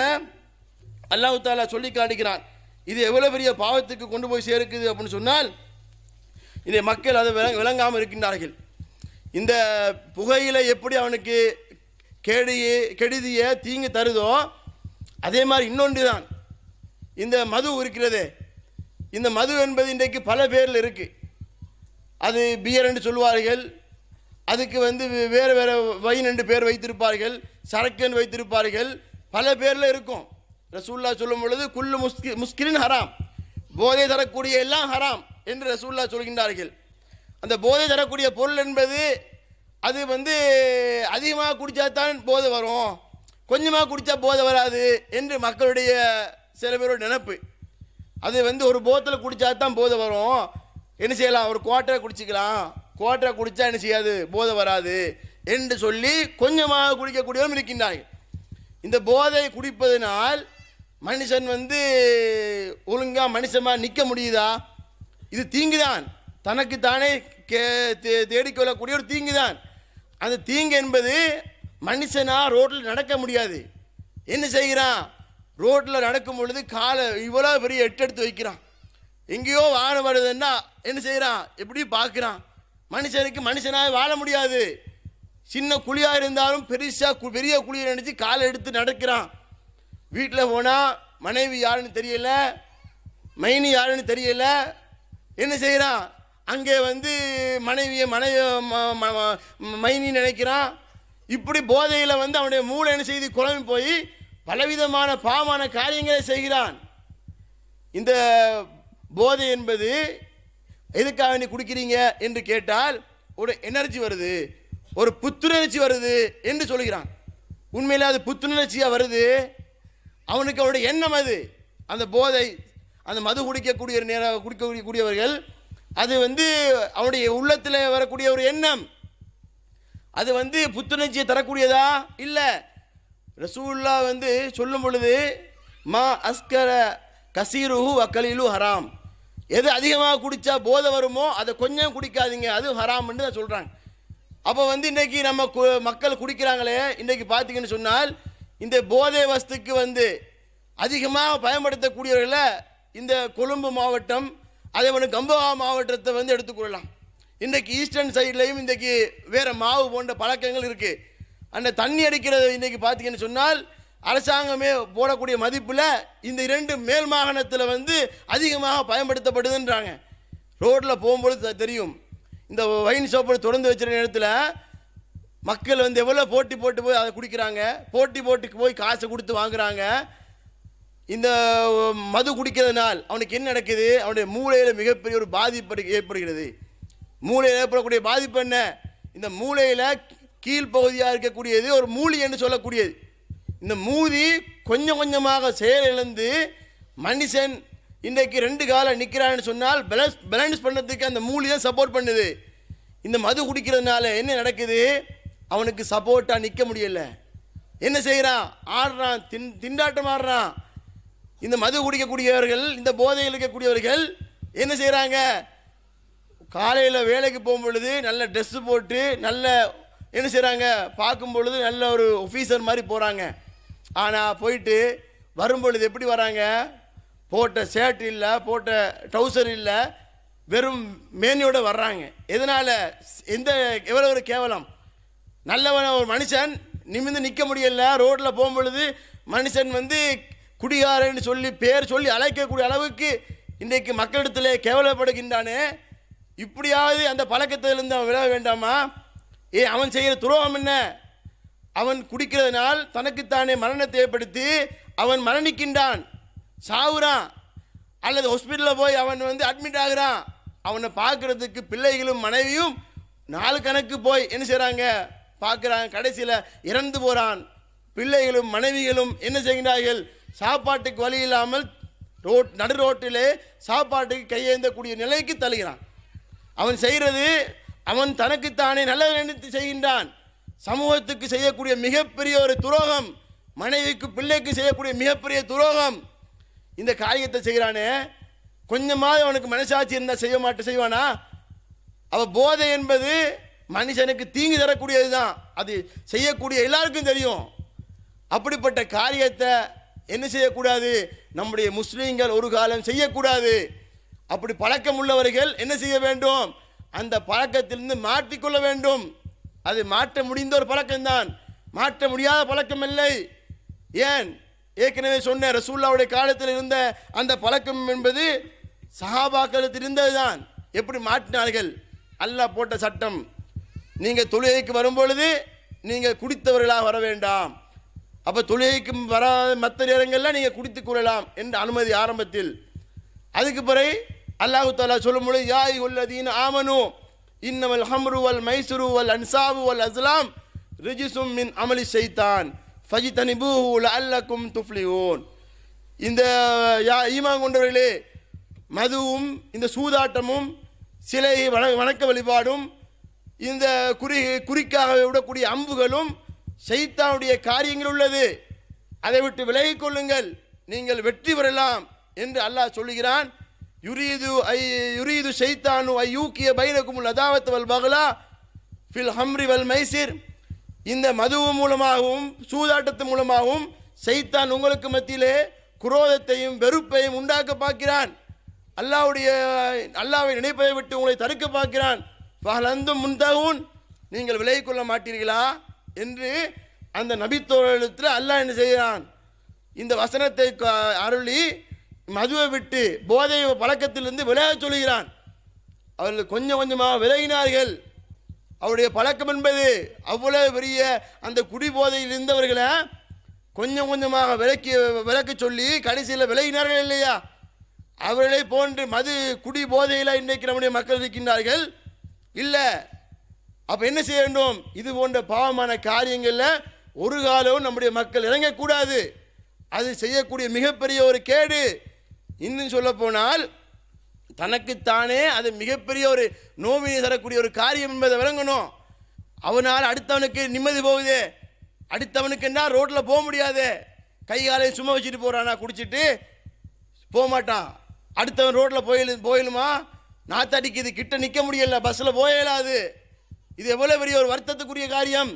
அல்லாஹு தாலா சொல்லி காட்டுகிறான் இது எவ்வளோ பெரிய பாவத்துக்கு கொண்டு போய் சேர்க்குது அப்படின்னு சொன்னால் இதை மக்கள் அதை விள விளங்காமல் இருக்கின்றார்கள் இந்த புகையில் எப்படி அவனுக்கு கெடிய கெடுதிய தீங்கு தருதோ அதே மாதிரி இன்னொன்று தான் இந்த மது இருக்கிறதே இந்த மது என்பது இன்றைக்கு பல பேரில் இருக்குது அது பியர் என்று சொல்வார்கள் அதுக்கு வந்து வேறு வேறு வைன் என்று பேர் வைத்திருப்பார்கள் சரக்குன்னு வைத்திருப்பார்கள் பல பேரில் இருக்கும் ரசூல்லா சொல்லும் பொழுது குல்லு முஸ்கி முஸ்கிரின் ஹராம் போதை தரக்கூடிய எல்லாம் ஹராம் என்று ரசூல்லா சொல்கின்றார்கள் அந்த போதை தரக்கூடிய பொருள் என்பது அது வந்து அதிகமாக குடித்தா தான் போதை வரும் கொஞ்சமாக குடித்தா போதை வராது என்று மக்களுடைய சில பேரோட நினப்பு அது வந்து ஒரு போத்தில் குடித்தா தான் போதை வரும் என்ன செய்யலாம் ஒரு குவாட்டரை குடிச்சிக்கலாம் குவாட்டரை குடித்தா என்ன செய்யாது போதை வராது என்று சொல்லி கொஞ்சமாக குடிக்கக்கூடியவரும் இருக்கின்றார்கள் இந்த போதை குடிப்பதனால் மனுஷன் வந்து ஒழுங்காக மனுஷமாக நிற்க முடியுதா இது தீங்குதான் தனக்கு தானே கே தேடிக்கொள்ளக்கூடிய ஒரு தீங்கு தான் அந்த தீங்கு என்பது மனுஷனாக ரோட்டில் நடக்க முடியாது என்ன செய்கிறான் ரோட்டில் நடக்கும் பொழுது காலை இவ்வளோ பெரிய எட்டு எடுத்து வைக்கிறான் எங்கேயோ வாழ வருதுன்னா என்ன செய்கிறான் எப்படி பார்க்குறான் மனுஷனுக்கு மனுஷனாக வாழ முடியாது சின்ன குழியாக இருந்தாலும் பெருசாக பெரிய குழியை நினச்சி காலை எடுத்து நடக்கிறான் வீட்டில் போனால் மனைவி யாருன்னு தெரியல மைனி யாருன்னு தெரியல என்ன செய்கிறான் அங்கே வந்து மனைவியை மனைவி மைனின்னு நினைக்கிறான் இப்படி போதையில் வந்து அவனுடைய மூளை என்ன செய்து குழம்பு போய் பலவிதமான பாவமான காரியங்களை செய்கிறான் இந்த போதை என்பது எதுக்காக நீ குடிக்கிறீங்க என்று கேட்டால் ஒரு எனர்ஜி வருது ஒரு புத்துணர்ச்சி வருது என்று சொல்கிறான் உண்மையில் அது புத்துணர்ச்சியாக வருது அவனுக்கு அவருடைய எண்ணம் அது அந்த போதை அந்த மது குடிக்கக்கூடிய நேரம் குடிக்கக்கூடிய கூடியவர்கள் அது வந்து அவனுடைய உள்ளத்தில் வரக்கூடிய ஒரு எண்ணம் அது வந்து புத்துணர்ச்சியை தரக்கூடியதா இல்லை ரசூல்லா வந்து சொல்லும் பொழுது மா அஸ்கர கசீருஹு அக்கலிலு ஹராம் எது அதிகமாக குடித்தா போதை வருமோ அதை கொஞ்சம் குடிக்காதீங்க அது ஹராம்னு தான் சொல்கிறாங்க அப்போ வந்து இன்றைக்கி நம்ம மக்கள் குடிக்கிறாங்களே இன்றைக்கி பார்த்தீங்கன்னு சொன்னால் இந்த போதை வஸ்துக்கு வந்து அதிகமாக பயன்படுத்தக்கூடியவர்களை இந்த கொழும்பு மாவட்டம் அதே மாதிரி கம்பவா மாவட்டத்தை வந்து எடுத்துக்கொள்ளலாம் இன்றைக்கு ஈஸ்டர்ன் சைட்லேயும் இன்றைக்கு வேறு மாவு போன்ற பழக்கங்கள் இருக்குது அந்த தண்ணி அடிக்கிறது இன்றைக்கி பார்த்தீங்கன்னு சொன்னால் அரசாங்கமே போடக்கூடிய மதிப்பில் இந்த இரண்டு மேல் மாகாணத்தில் வந்து அதிகமாக பயன்படுத்தப்படுதுன்றாங்க ரோட்டில் போகும்பொழுது தெரியும் இந்த வைன் ஷாப்பை தொடர்ந்து வச்சுருக்க நேரத்தில் மக்கள் வந்து எவ்வளோ போட்டி போட்டு போய் அதை குடிக்கிறாங்க போட்டி போட்டுக்கு போய் காசை கொடுத்து வாங்குகிறாங்க இந்த மது குடிக்கிறதுனால் அவனுக்கு என்ன நடக்குது அவனுடைய மூளையில் மிகப்பெரிய ஒரு பாதிப்பு ஏற்படுகிறது மூளையில் ஏற்படக்கூடிய பாதிப்பு என்ன இந்த மூளையில் கீழ்ப்பகுதியாக இருக்கக்கூடியது ஒரு மூலி என்று சொல்லக்கூடியது இந்த மூதி கொஞ்சம் கொஞ்சமாக செயலிழந்து மனுஷன் இன்றைக்கு ரெண்டு காலம் நிற்கிறான்னு சொன்னால் பலன்ஸ் பேலன்ஸ் பண்ணுறதுக்கு அந்த மூலி தான் சப்போர்ட் பண்ணுது இந்த மது குடிக்கிறதுனால என்ன நடக்குது அவனுக்கு சப்போர்ட்டாக நிற்க முடியலை என்ன செய்கிறான் ஆடுறான் தின் திண்டாட்டம் ஆடுறான் இந்த மது குடிக்கக்கூடியவர்கள் இந்த போதையில் இருக்கக்கூடியவர்கள் என்ன செய்கிறாங்க காலையில் வேலைக்கு போகும் பொழுது நல்ல ட்ரெஸ்ஸு போட்டு நல்ல என்ன செய்கிறாங்க பார்க்கும் பொழுது நல்ல ஒரு ஒஃபீஸர் மாதிரி போகிறாங்க ஆனால் போயிட்டு வரும்பொழுது எப்படி வராங்க போட்ட ஷர்ட் இல்லை போட்ட ட்ரௌசர் இல்லை வெறும் மேனியோடு வர்றாங்க எதனால் எந்த எவ்வளோ ஒரு கேவலம் நல்லவன ஒரு மனுஷன் நிமிந்து நிற்க முடியல ரோட்டில் போகும்பொழுது மனுஷன் வந்து குடிகாரன்னு சொல்லி பேர் சொல்லி அழைக்கக்கூடிய அளவுக்கு இன்றைக்கு மக்களிடத்தில் கேவலப்படுகின்றானே இப்படியாவது அந்த பழக்கத்திலிருந்து அவன் விழ வேண்டாமா ஏ அவன் செய்கிற துரோகம் என்ன அவன் குடிக்கிறதுனால் தனக்குத்தானே மரணத்தை ஏற்படுத்தி அவன் மரணிக்கின்றான் சாவுறான் அல்லது ஹாஸ்பிட்டலில் போய் அவன் வந்து அட்மிட் ஆகுறான் அவனை பார்க்குறதுக்கு பிள்ளைகளும் மனைவியும் நாலு கணக்கு போய் என்ன செய்கிறாங்க பார்க்குறாங்க கடைசியில் இறந்து போகிறான் பிள்ளைகளும் மனைவிகளும் என்ன செய்கிறார்கள் சாப்பாட்டுக்கு வழி இல்லாமல் ரோட் நடு ரோட்டிலே சாப்பாட்டுக்கு கையேந்தக்கூடிய நிலைக்கு தழுகிறான் அவன் செய்கிறது அவன் தனக்குத்தானே நல்லது நினைத்து செய்கின்றான் சமூகத்துக்கு செய்யக்கூடிய மிகப்பெரிய ஒரு துரோகம் மனைவிக்கு பிள்ளைக்கு செய்யக்கூடிய மிகப்பெரிய துரோகம் இந்த காரியத்தை செய்கிறானே கொஞ்சமாவது அவனுக்கு மனசாட்சி இருந்தால் செய்ய மாட்டேன் செய்வானா அவள் போதை என்பது மனுஷனுக்கு தீங்கு தரக்கூடியது தான் அது செய்யக்கூடிய எல்லாருக்கும் தெரியும் அப்படிப்பட்ட காரியத்தை என்ன செய்யக்கூடாது நம்முடைய முஸ்லீம்கள் ஒரு காலம் செய்யக்கூடாது அப்படி பழக்கம் உள்ளவர்கள் என்ன செய்ய வேண்டும் அந்த பழக்கத்திலிருந்து மாற்றிக்கொள்ள வேண்டும் அது மாற்ற முடிந்த ஒரு பழக்கம்தான் மாற்ற முடியாத பழக்கம் இல்லை ஏன் ஏற்கனவே சொன்ன ரசூல்லாவுடைய காலத்தில் இருந்த அந்த பழக்கம் என்பது இருந்தது இருந்ததுதான் எப்படி மாற்றினார்கள் அல்லாஹ் போட்ட சட்டம் நீங்கள் தொழுகைக்கு வரும்பொழுது நீங்கள் குடித்தவர்களாக வர வேண்டாம் அப்போ தொழுகைக்கு வராத மற்ற நேரங்களில் நீங்கள் குடித்து கொள்ளலாம் என்ற அனுமதி ஆரம்பத்தில் அதுக்கு பிறகு அல்லாஹு தாலா சொல்லும் பொழுது யாய் உள்ளதீன் ஆமனு இன்னவல் ஹம்ரு வல் மைசுரு வல் அன்சாபு வல் அஸ்லாம் ரிஜிசும் மின் அமலி செய்தான் ஃபஜி பூஹூல் அல்லக்கும் ஓன் இந்த யா ஈமா கொண்டவர்களே மதுவும் இந்த சூதாட்டமும் சிலை வண வணக்க வழிபாடும் இந்த குறி குறிக்காக விடக்கூடிய அம்புகளும் சைத்தாவுடைய காரியங்கள் உள்ளது அதை விட்டு விலகிக் கொள்ளுங்கள் நீங்கள் வெற்றி பெறலாம் என்று அல்லாஹ் சொல்லுகிறான் யுரீது ஐ யுரீது ஷைத்தானு ஐ யூக்கிய பைனக்கும் லதாவத் வல் பகலா ஃபில் ஹம்ரி வல் மைசீர் இந்த மது மூலமாகவும் சூதாட்டத்து மூலமாகவும் சைத்தான் உங்களுக்கு மத்தியிலே குரோதத்தையும் வெறுப்பையும் உண்டாக்க பார்க்கிறான் அல்லாவுடைய அல்லாவை நினைப்பதை விட்டு உங்களை தடுக்க பார்க்கிறான் பகலந்தும் முன்தகவும் நீங்கள் விலை கொள்ள மாட்டீர்களா என்று அந்த நபித்தோழத்தில் அல்லாஹ் என்ன செய்கிறான் இந்த வசனத்தை அருளி மதுவை விட்டு போதை பழக்கத்திலிருந்து விலக சொல்கிறான் அவர்கள் கொஞ்சம் கொஞ்சமாக விலகினார்கள் அவருடைய பழக்கம் என்பது அவ்வளவு பெரிய அந்த குடிபோதையில் இருந்தவர்களை கொஞ்சம் கொஞ்சமாக விலக்கி விலக்க சொல்லி கடைசியில் விலகினார்கள் இல்லையா அவர்களை போன்று மது குடி போதையில் இன்றைக்கு நம்முடைய மக்கள் இருக்கின்றார்கள் இல்லை அப்போ என்ன செய்ய வேண்டும் இது போன்ற பாவமான காரியங்களில் ஒரு காலம் நம்முடைய மக்கள் இறங்கக்கூடாது அது செய்யக்கூடிய மிகப்பெரிய ஒரு கேடு இன்னும் சொல்ல போனால் தனக்குத்தானே அது மிகப்பெரிய ஒரு நோவினை தரக்கூடிய ஒரு காரியம் என்பதை விளங்கணும் அவனால் அடுத்தவனுக்கு நிம்மதி போகுது அடுத்தவனுக்கு என்ன ரோட்டில் போக முடியாது கை காலையை சும்மா வச்சுட்டு போகிறானா குடிச்சிட்டு போக மாட்டான் அடுத்தவன் ரோட்டில் போயிடு போயிடுமா நாத்தடிக்குது கிட்ட நிற்க முடியல பஸ்ஸில் போக இயலாது இது எவ்வளோ பெரிய ஒரு வருத்தத்துக்குரிய காரியம்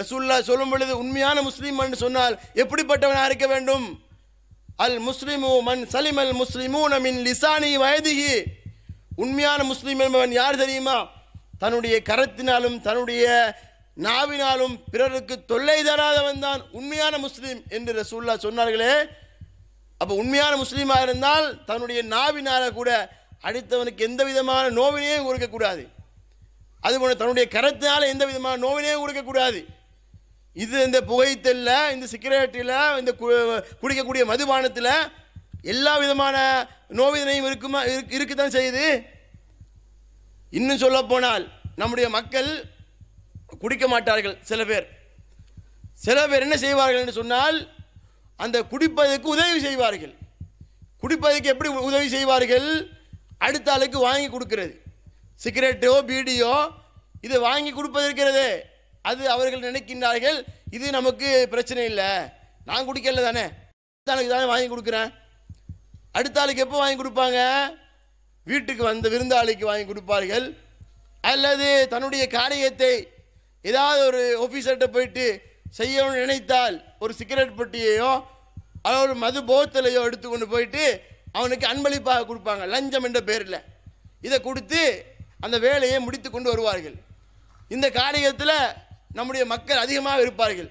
ரசூல்லா சொல்லும் பொழுது உண்மையான முஸ்லீம் என்று சொன்னால் எப்படிப்பட்டவனாக இருக்க வேண்டும் அல் முஸ்லிமு மன் சலிம் அல் முஸ்லிமூன மின் லிசானி உண்மையான முஸ்லீம் என்பவன் யார் தெரியுமா தன்னுடைய கரத்தினாலும் தன்னுடைய நாவினாலும் பிறருக்கு தொல்லை தராதவன் தான் உண்மையான முஸ்லீம் என்று ரசூல்லா சொன்னார்களே அப்போ உண்மையான முஸ்லீமாக இருந்தால் தன்னுடைய நாவினால கூட அடுத்தவனுக்கு எந்த விதமான நோவினையும் கொடுக்கக்கூடாது அதுபோல தன்னுடைய கரத்தினால எந்த விதமான நோவினையும் கொடுக்கக்கூடாது இது இந்த புகைத்தல்ல இந்த சிகரெட்டில் இந்த குடிக்கக்கூடிய மதுபானத்தில் எல்லா விதமான நோவிதனையும் இருக்குமா இருக்கு தான் செய்யுது இன்னும் சொல்ல போனால் நம்முடைய மக்கள் குடிக்க மாட்டார்கள் சில பேர் சில பேர் என்ன செய்வார்கள் என்று சொன்னால் அந்த குடிப்பதற்கு உதவி செய்வார்கள் குடிப்பதற்கு எப்படி உதவி செய்வார்கள் அடுத்த ஆளுக்கு வாங்கி கொடுக்கிறது சிகரெட்டோ பீடியோ இதை வாங்கி கொடுப்பது அது அவர்கள் நினைக்கின்றார்கள் இது நமக்கு பிரச்சனை இல்லை நான் குடிக்கல தானே தானுக்கு தானே வாங்கி கொடுக்குறேன் அடுத்த ஆளுக்கு எப்போ வாங்கி கொடுப்பாங்க வீட்டுக்கு வந்த விருந்தாளிக்கு வாங்கி கொடுப்பார்கள் அல்லது தன்னுடைய காரியத்தை ஏதாவது ஒரு ஆஃபீஸர்கிட்ட போயிட்டு செய்யணும்னு நினைத்தால் ஒரு சிகரெட் பெட்டியையோ ஒரு மது போத்தலையோ எடுத்துக்கொண்டு போயிட்டு அவனுக்கு அன்பளிப்பாக கொடுப்பாங்க லஞ்சம் என்ற பேரில் இதை கொடுத்து அந்த வேலையை முடித்து கொண்டு வருவார்கள் இந்த காரியத்தில் நம்முடைய மக்கள் அதிகமாக இருப்பார்கள்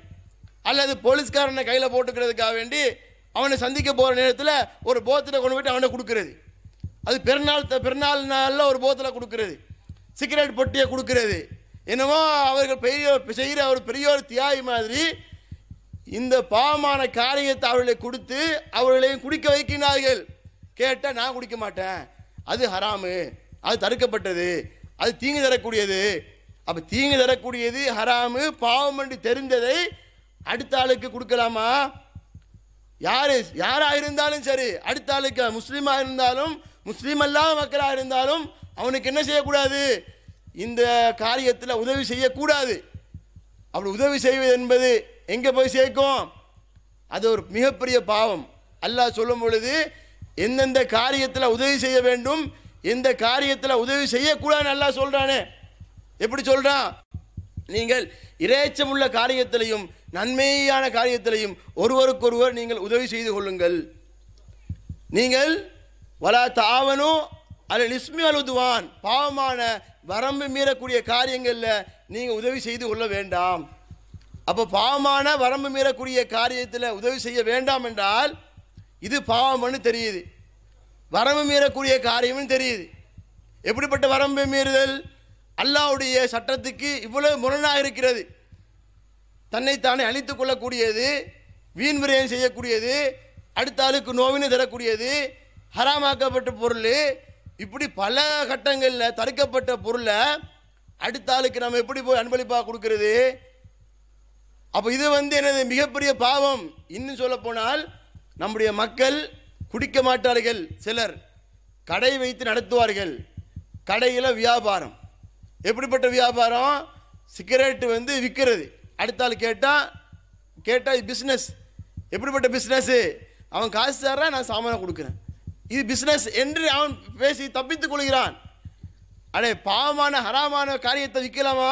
அல்லது போலீஸ்காரனை கையில் போட்டுக்கிறதுக்காக வேண்டி அவனை சந்திக்க போகிற நேரத்தில் ஒரு போத்தில் கொண்டு போய்ட்டு அவனை கொடுக்குறது அது பெருநாள் பெருநாள் நாளில் ஒரு போத்தில் கொடுக்கறது சிகரெட் பொட்டியை கொடுக்கறது என்னமோ அவர்கள் பெரிய செய்கிற ஒரு பெரிய ஒரு தியாகி மாதிரி இந்த பாவமான காரியத்தை அவர்களை கொடுத்து அவர்களையும் குடிக்க வைக்கினார்கள் கேட்டால் நான் குடிக்க மாட்டேன் அது ஹராமு அது தடுக்கப்பட்டது அது தீங்கு தரக்கூடியது அப்போ தீங்கு தரக்கூடியது ஹராமு பாவம் என்று தெரிந்ததை அடுத்த ஆளுக்கு கொடுக்கலாமா யார் யாராக இருந்தாலும் சரி அடுத்த ஆளுக்கு முஸ்லீமாக இருந்தாலும் முஸ்லீம் அல்லாத மக்களாக இருந்தாலும் அவனுக்கு என்ன செய்யக்கூடாது இந்த காரியத்தில் உதவி செய்யக்கூடாது அப்படி உதவி செய்வது என்பது எங்கே போய் சேர்க்கும் அது ஒரு மிகப்பெரிய பாவம் அல்லாஹ் சொல்லும் பொழுது எந்தெந்த காரியத்தில் உதவி செய்ய வேண்டும் எந்த காரியத்தில் உதவி செய்யக்கூடாதுன்னு நல்லா சொல்கிறானே எப்படி சொல்கிறான் நீங்கள் இறைச்சம் உள்ள காரியத்திலையும் நன்மையான காரியத்திலையும் ஒருவருக்கொருவர் நீங்கள் உதவி செய்து கொள்ளுங்கள் நீங்கள் வலா தாவனோ அல்ல லிஸ்மி அழுதுவான் பாவமான வரம்பு மீறக்கூடிய காரியங்களில் நீங்கள் உதவி செய்து கொள்ள வேண்டாம் அப்போ பாவமான வரம்பு மீறக்கூடிய காரியத்தில் உதவி செய்ய வேண்டாம் என்றால் இது பாவம்னு தெரியுது வரம்பு மீறக்கூடிய காரியம்னு தெரியுது எப்படிப்பட்ட வரம்பு மீறுதல் அல்லாவுடைய சட்டத்துக்கு இவ்வளவு முரணாக இருக்கிறது தன்னைத்தானே அழித்து கொள்ளக்கூடியது வீண் விரயம் செய்யக்கூடியது அடுத்த ஆளுக்கு நோவினு தரக்கூடியது ஹராமாக்கப்பட்ட பொருள் இப்படி பல கட்டங்களில் தடுக்கப்பட்ட பொருளை அடுத்த ஆளுக்கு நம்ம எப்படி போய் அன்பளிப்பாக கொடுக்கறது அப்போ இது வந்து எனது மிகப்பெரிய பாவம் இன்னும் சொல்ல போனால் நம்முடைய மக்கள் குடிக்க மாட்டார்கள் சிலர் கடை வைத்து நடத்துவார்கள் கடையில் வியாபாரம் எப்படிப்பட்ட வியாபாரம் சிகரெட்டு வந்து விற்கிறது அடுத்தாள் கேட்டால் கேட்டால் இது பிஸ்னஸ் எப்படிப்பட்ட பிஸ்னஸ்ஸு அவன் காசு தர்றா நான் சாமான கொடுக்குறேன் இது பிஸ்னஸ் என்று அவன் பேசி தப்பித்துக் கொள்கிறான் அடே பாவமான ஹராமான காரியத்தை விற்கலாமா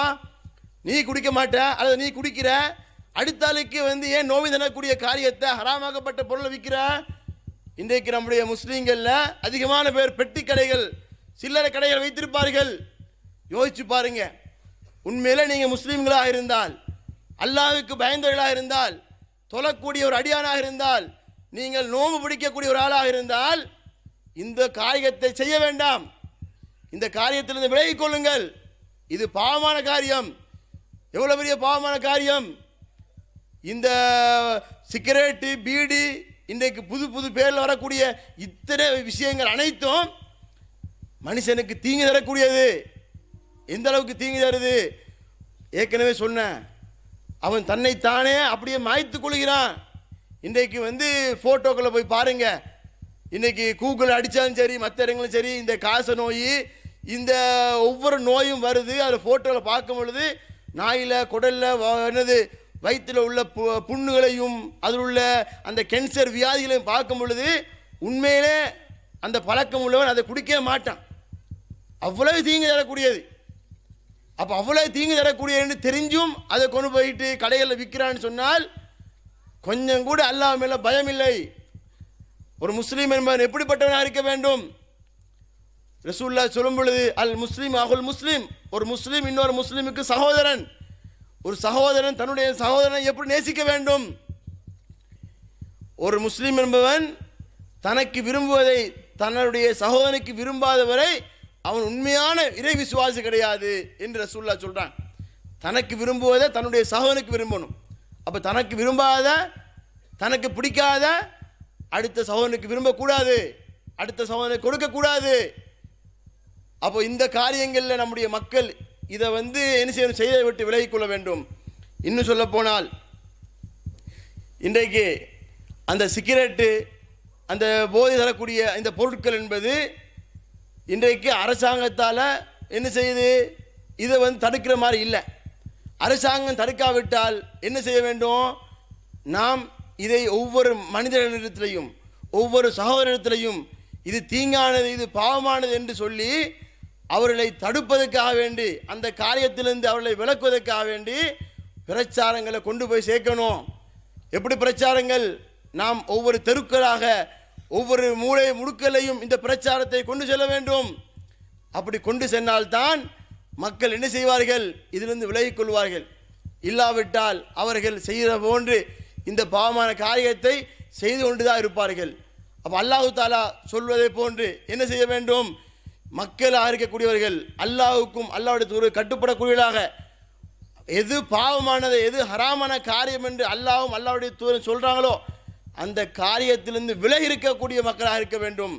நீ குடிக்க மாட்ட அல்லது நீ குடிக்கிற அடுத்தாளுக்கு வந்து ஏன் நோவி தரக்கூடிய காரியத்தை ஹராமாக்கப்பட்ட பொருளை விற்கிற இன்றைக்கு நம்முடைய முஸ்லீம்களில் அதிகமான பேர் பெட்டி கடைகள் சில்லறை கடைகள் வைத்திருப்பார்கள் யோசிச்சு பாருங்க உண்மையில நீங்க முஸ்லீம்களாக இருந்தால் அல்லாவுக்கு பயந்தவர்களாக இருந்தால் தொழக்கூடிய ஒரு அடியானாக இருந்தால் நீங்கள் நோம்பு பிடிக்கக்கூடிய ஒரு ஆளாக இருந்தால் இந்த காரியத்தை செய்ய வேண்டாம் இந்த காரியத்திலிருந்து விலகிக் கொள்ளுங்கள் இது பாவமான காரியம் எவ்வளோ பெரிய பாவமான காரியம் இந்த சிகரெட்டு பீடி இன்றைக்கு புது புது பேரில் வரக்கூடிய இத்தனை விஷயங்கள் அனைத்தும் மனுஷனுக்கு தீங்கு தரக்கூடியது எந்த அளவுக்கு தீங்கு தருது ஏற்கனவே சொன்னேன் அவன் தன்னைத்தானே அப்படியே மாய்த்து கொள்கிறான் இன்றைக்கு வந்து ஃபோட்டோக்களை போய் பாருங்கள் இன்றைக்கி கூகுள் அடித்தாலும் சரி மற்ற இடங்களும் சரி இந்த காச நோய் இந்த ஒவ்வொரு நோயும் வருது அதில் ஃபோட்டோவில் பார்க்கும் பொழுது நாயில் குடலில் என்னது வயிற்றில் உள்ள பு புண்ணுகளையும் அதில் உள்ள அந்த கேன்சர் வியாதிகளையும் பார்க்கும் பொழுது உண்மையிலே அந்த பழக்கம் உள்ளவன் அதை குடிக்கவே மாட்டான் அவ்வளவு தீங்கு தரக்கூடியது அப்போ அவ்வளோ தீங்கு தரக்கூடியன்னு தெரிஞ்சும் அதை கொண்டு போயிட்டு கடைகளில் விற்கிறான்னு சொன்னால் கொஞ்சம் கூட அல்லாஹ் மேலே பயம் இல்லை ஒரு முஸ்லீம் என்பவன் எப்படிப்பட்டவனாக இருக்க வேண்டும் ரசூல்லா சொல்லும் பொழுது அல் முஸ்லீம் அகுல் முஸ்லீம் ஒரு முஸ்லீம் இன்னொரு முஸ்லீமுக்கு சகோதரன் ஒரு சகோதரன் தன்னுடைய சகோதரனை எப்படி நேசிக்க வேண்டும் ஒரு முஸ்லீம் என்பவன் தனக்கு விரும்புவதை தன்னுடைய சகோதரனுக்கு விரும்பாதவரை அவன் உண்மையான இறை விசுவாசி கிடையாது என்று ரசூல்லா சொல்கிறான் தனக்கு விரும்புவதை தன்னுடைய சகோதரனுக்கு விரும்பணும் அப்போ தனக்கு விரும்பாத தனக்கு பிடிக்காத அடுத்த சகோதரனுக்கு விரும்பக்கூடாது அடுத்த சகோதரனை கொடுக்கக்கூடாது அப்போ இந்த காரியங்களில் நம்முடைய மக்கள் இதை வந்து என்ன செய்யணும் செய்ய விட்டு விலகிக்கொள்ள வேண்டும் இன்னும் சொல்ல போனால் இன்றைக்கு அந்த சிகரெட்டு அந்த போதை தரக்கூடிய இந்த பொருட்கள் என்பது இன்றைக்கு அரசாங்கத்தால் என்ன செய்யுது இதை வந்து தடுக்கிற மாதிரி இல்லை அரசாங்கம் தடுக்காவிட்டால் என்ன செய்ய வேண்டும் நாம் இதை ஒவ்வொரு மனிதர்களிடத்திலையும் ஒவ்வொரு சகோதரத்திலையும் இது தீங்கானது இது பாவமானது என்று சொல்லி அவர்களை தடுப்பதற்காக வேண்டி அந்த காரியத்திலிருந்து அவர்களை விளக்குவதற்காக வேண்டி பிரச்சாரங்களை கொண்டு போய் சேர்க்கணும் எப்படி பிரச்சாரங்கள் நாம் ஒவ்வொரு தெருக்களாக ஒவ்வொரு மூளை முழுக்கலையும் இந்த பிரச்சாரத்தை கொண்டு செல்ல வேண்டும் அப்படி கொண்டு சென்றால்தான் மக்கள் என்ன செய்வார்கள் இதிலிருந்து விலகிக் கொள்வார்கள் இல்லாவிட்டால் அவர்கள் செய்கிற போன்று இந்த பாவமான காரியத்தை செய்து கொண்டுதான் இருப்பார்கள் அப்போ அல்லாஹு தாலா சொல்வதை போன்று என்ன செய்ய வேண்டும் மக்களாக இருக்கக்கூடியவர்கள் அல்லாஹுக்கும் அல்லாவுடைய கட்டுப்படக்கூடியவர்களாக எது பாவமானது எது ஹராமான காரியம் என்று அல்லாவும் அல்லாவுடைய தூரம் சொல்கிறாங்களோ அந்த காரியத்திலிருந்து விலகி இருக்கக்கூடிய மக்களாக இருக்க வேண்டும்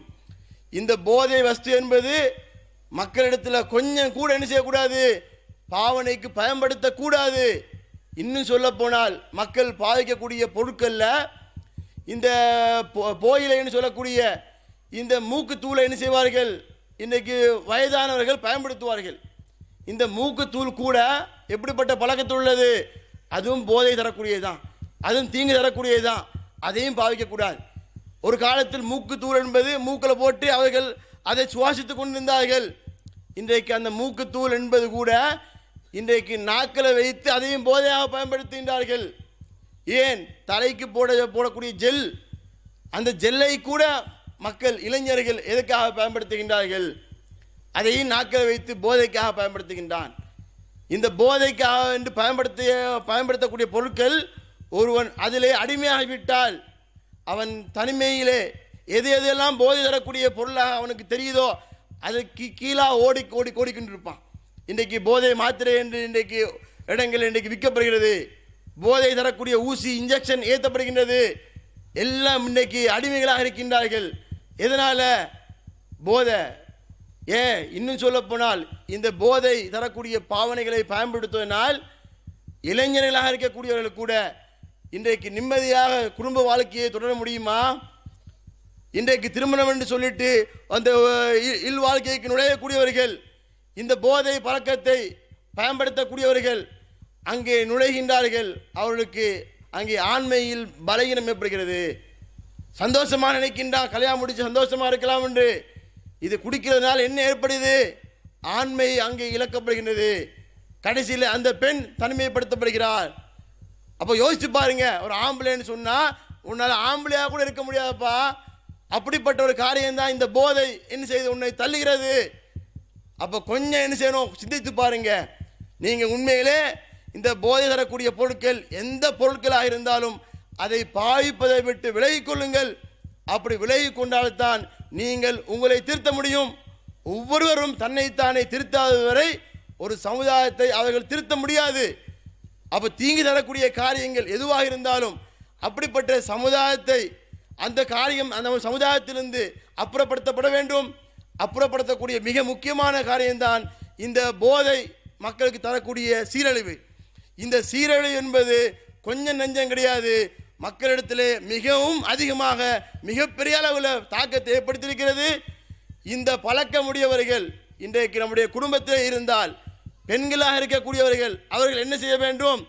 இந்த போதை வஸ்து என்பது மக்களிடத்தில் கொஞ்சம் கூட என்ன செய்யக்கூடாது பாவனைக்கு பயன்படுத்தக்கூடாது இன்னும் சொல்ல போனால் மக்கள் பாதிக்கக்கூடிய பொருட்களில் இந்த போயிலைன்னு சொல்லக்கூடிய இந்த மூக்கு தூளை என்ன செய்வார்கள் இன்றைக்கு வயதானவர்கள் பயன்படுத்துவார்கள் இந்த மூக்கு தூள் கூட எப்படிப்பட்ட பழக்கத்துள்ளது அதுவும் போதை தரக்கூடியது தான் அதுவும் தீங்கு தரக்கூடியது தான் அதையும் பாவிக்கக்கூடாது ஒரு காலத்தில் மூக்கு தூர் என்பது மூக்கில் போட்டு அவர்கள் அதை சுவாசித்து கொண்டிருந்தார்கள் இன்றைக்கு அந்த மூக்குத்தூள் என்பது கூட இன்றைக்கு நாக்களை வைத்து அதையும் போதையாக பயன்படுத்துகின்றார்கள் ஏன் தலைக்கு போட போடக்கூடிய ஜெல் அந்த ஜெல்லை கூட மக்கள் இளைஞர்கள் எதுக்காக பயன்படுத்துகின்றார்கள் அதையும் நாக்களை வைத்து போதைக்காக பயன்படுத்துகின்றான் இந்த போதைக்காக என்று பயன்படுத்த பயன்படுத்தக்கூடிய பொருட்கள் ஒருவன் அதிலே அடிமையாகிவிட்டால் அவன் தனிமையிலே எது எதெல்லாம் போதி தரக்கூடிய பொருளாக அவனுக்கு தெரியுதோ அதுக்கு கீழாக ஓடி ஓடி ஓடிக்கொண்டு இருப்பான் இன்றைக்கு போதை மாத்திரை என்று இன்றைக்கு இடங்கள் இன்றைக்கு விற்கப்படுகிறது போதை தரக்கூடிய ஊசி இன்ஜெக்ஷன் ஏற்றப்படுகின்றது எல்லாம் இன்றைக்கு அடிமைகளாக இருக்கின்றார்கள் எதனால் போதை ஏன் இன்னும் சொல்லப்போனால் இந்த போதை தரக்கூடிய பாவனைகளை பயன்படுத்துவதனால் இளைஞர்களாக இருக்கக்கூடியவர்கள் கூட இன்றைக்கு நிம்மதியாக குடும்ப வாழ்க்கையை தொடர முடியுமா இன்றைக்கு திருமணம் என்று சொல்லிட்டு அந்த இல் வாழ்க்கைக்கு நுழையக்கூடியவர்கள் இந்த போதை பழக்கத்தை பயன்படுத்தக்கூடியவர்கள் அங்கே நுழைகின்றார்கள் அவர்களுக்கு அங்கே ஆண்மையில் பலகீனம் ஏற்படுகிறது சந்தோஷமாக நினைக்கின்றான் கல்யாணம் முடித்து சந்தோஷமாக இருக்கலாம் என்று இது குடிக்கிறதுனால என்ன ஏற்படுது ஆண்மை அங்கே இழக்கப்படுகின்றது கடைசியில் அந்த பெண் தனிமைப்படுத்தப்படுகிறார் அப்போ யோசிச்சு பாருங்க ஒரு ஆம்பளைன்னு சொன்னால் உன்னால் ஆம்பளையாக கூட இருக்க முடியாதப்பா அப்படிப்பட்ட ஒரு காரியம்தான் இந்த போதை என்ன செய்து உன்னை தள்ளுகிறது அப்போ கொஞ்சம் என்ன செய்யணும் சிந்தித்து பாருங்க நீங்கள் உண்மையிலே இந்த போதை தரக்கூடிய பொருட்கள் எந்த பொருட்களாக இருந்தாலும் அதை பாவிப்பதை விட்டு விலகி கொள்ளுங்கள் அப்படி விலகி கொண்டால்தான் நீங்கள் உங்களை திருத்த முடியும் ஒவ்வொருவரும் தன்னைத்தானே திருத்தாத வரை ஒரு சமுதாயத்தை அவர்கள் திருத்த முடியாது அப்போ தீங்கு தரக்கூடிய காரியங்கள் எதுவாக இருந்தாலும் அப்படிப்பட்ட சமுதாயத்தை அந்த காரியம் அந்த சமுதாயத்திலிருந்து அப்புறப்படுத்தப்பட வேண்டும் அப்புறப்படுத்தக்கூடிய மிக முக்கியமான காரியம்தான் இந்த போதை மக்களுக்கு தரக்கூடிய சீரழிவு இந்த சீரழிவு என்பது கொஞ்சம் நெஞ்சம் கிடையாது மக்களிடத்திலே மிகவும் அதிகமாக மிகப்பெரிய அளவில் தாக்கத்தை ஏற்படுத்தியிருக்கிறது இந்த பழக்கமுடையவர்கள் இன்றைக்கு நம்முடைய குடும்பத்தில் இருந்தால் பெண்களாக இருக்கக்கூடியவர்கள் அவர்கள் என்ன செய்ய வேண்டும்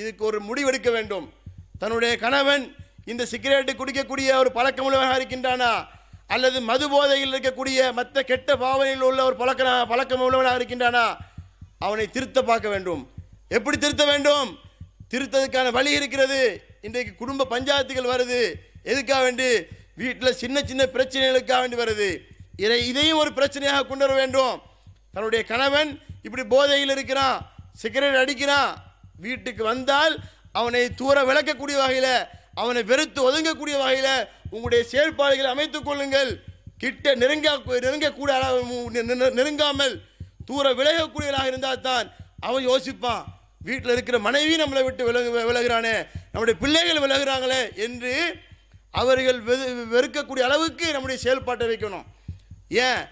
இதுக்கு ஒரு முடிவெடுக்க வேண்டும் தன்னுடைய கணவன் இந்த சிகரெட்டு குடிக்கக்கூடிய ஒரு பழக்கம் உள்ளவராக இருக்கின்றானா அல்லது மது போதையில் இருக்கக்கூடிய மற்ற கெட்ட பாவனையில் உள்ள ஒரு பழக்க பழக்கம் உள்ளவனாக இருக்கின்றானா அவனை திருத்த பார்க்க வேண்டும் எப்படி திருத்த வேண்டும் திருத்ததுக்கான வழி இருக்கிறது இன்றைக்கு குடும்ப பஞ்சாயத்துகள் வருது எதுக்காக வேண்டி வீட்டில் சின்ன சின்ன பிரச்சனைகளுக்காக வேண்டி வருது இதை இதையும் ஒரு பிரச்சனையாக கொண்டு வர வேண்டும் தன்னுடைய கணவன் இப்படி போதையில் இருக்கிறான் சிகரெட் அடிக்கிறான் வீட்டுக்கு வந்தால் அவனை தூர விளக்கக்கூடிய வகையில் அவனை வெறுத்து ஒதுங்கக்கூடிய வகையில் உங்களுடைய செயல்பாடுகளை அமைத்துக் கொள்ளுங்கள் கிட்ட நெருங்க நெருங்கக்கூடிய நெருங்காமல் தூர விலகக்கூடியவனாக இருந்தால் தான் அவன் யோசிப்பான் வீட்டில் இருக்கிற மனைவி நம்மளை விட்டு விலகு விலகிறானே நம்முடைய பிள்ளைகள் விலகிறாங்களே என்று அவர்கள் வெறுக்கக்கூடிய அளவுக்கு நம்முடைய செயல்பாட்டை வைக்கணும் ஏன்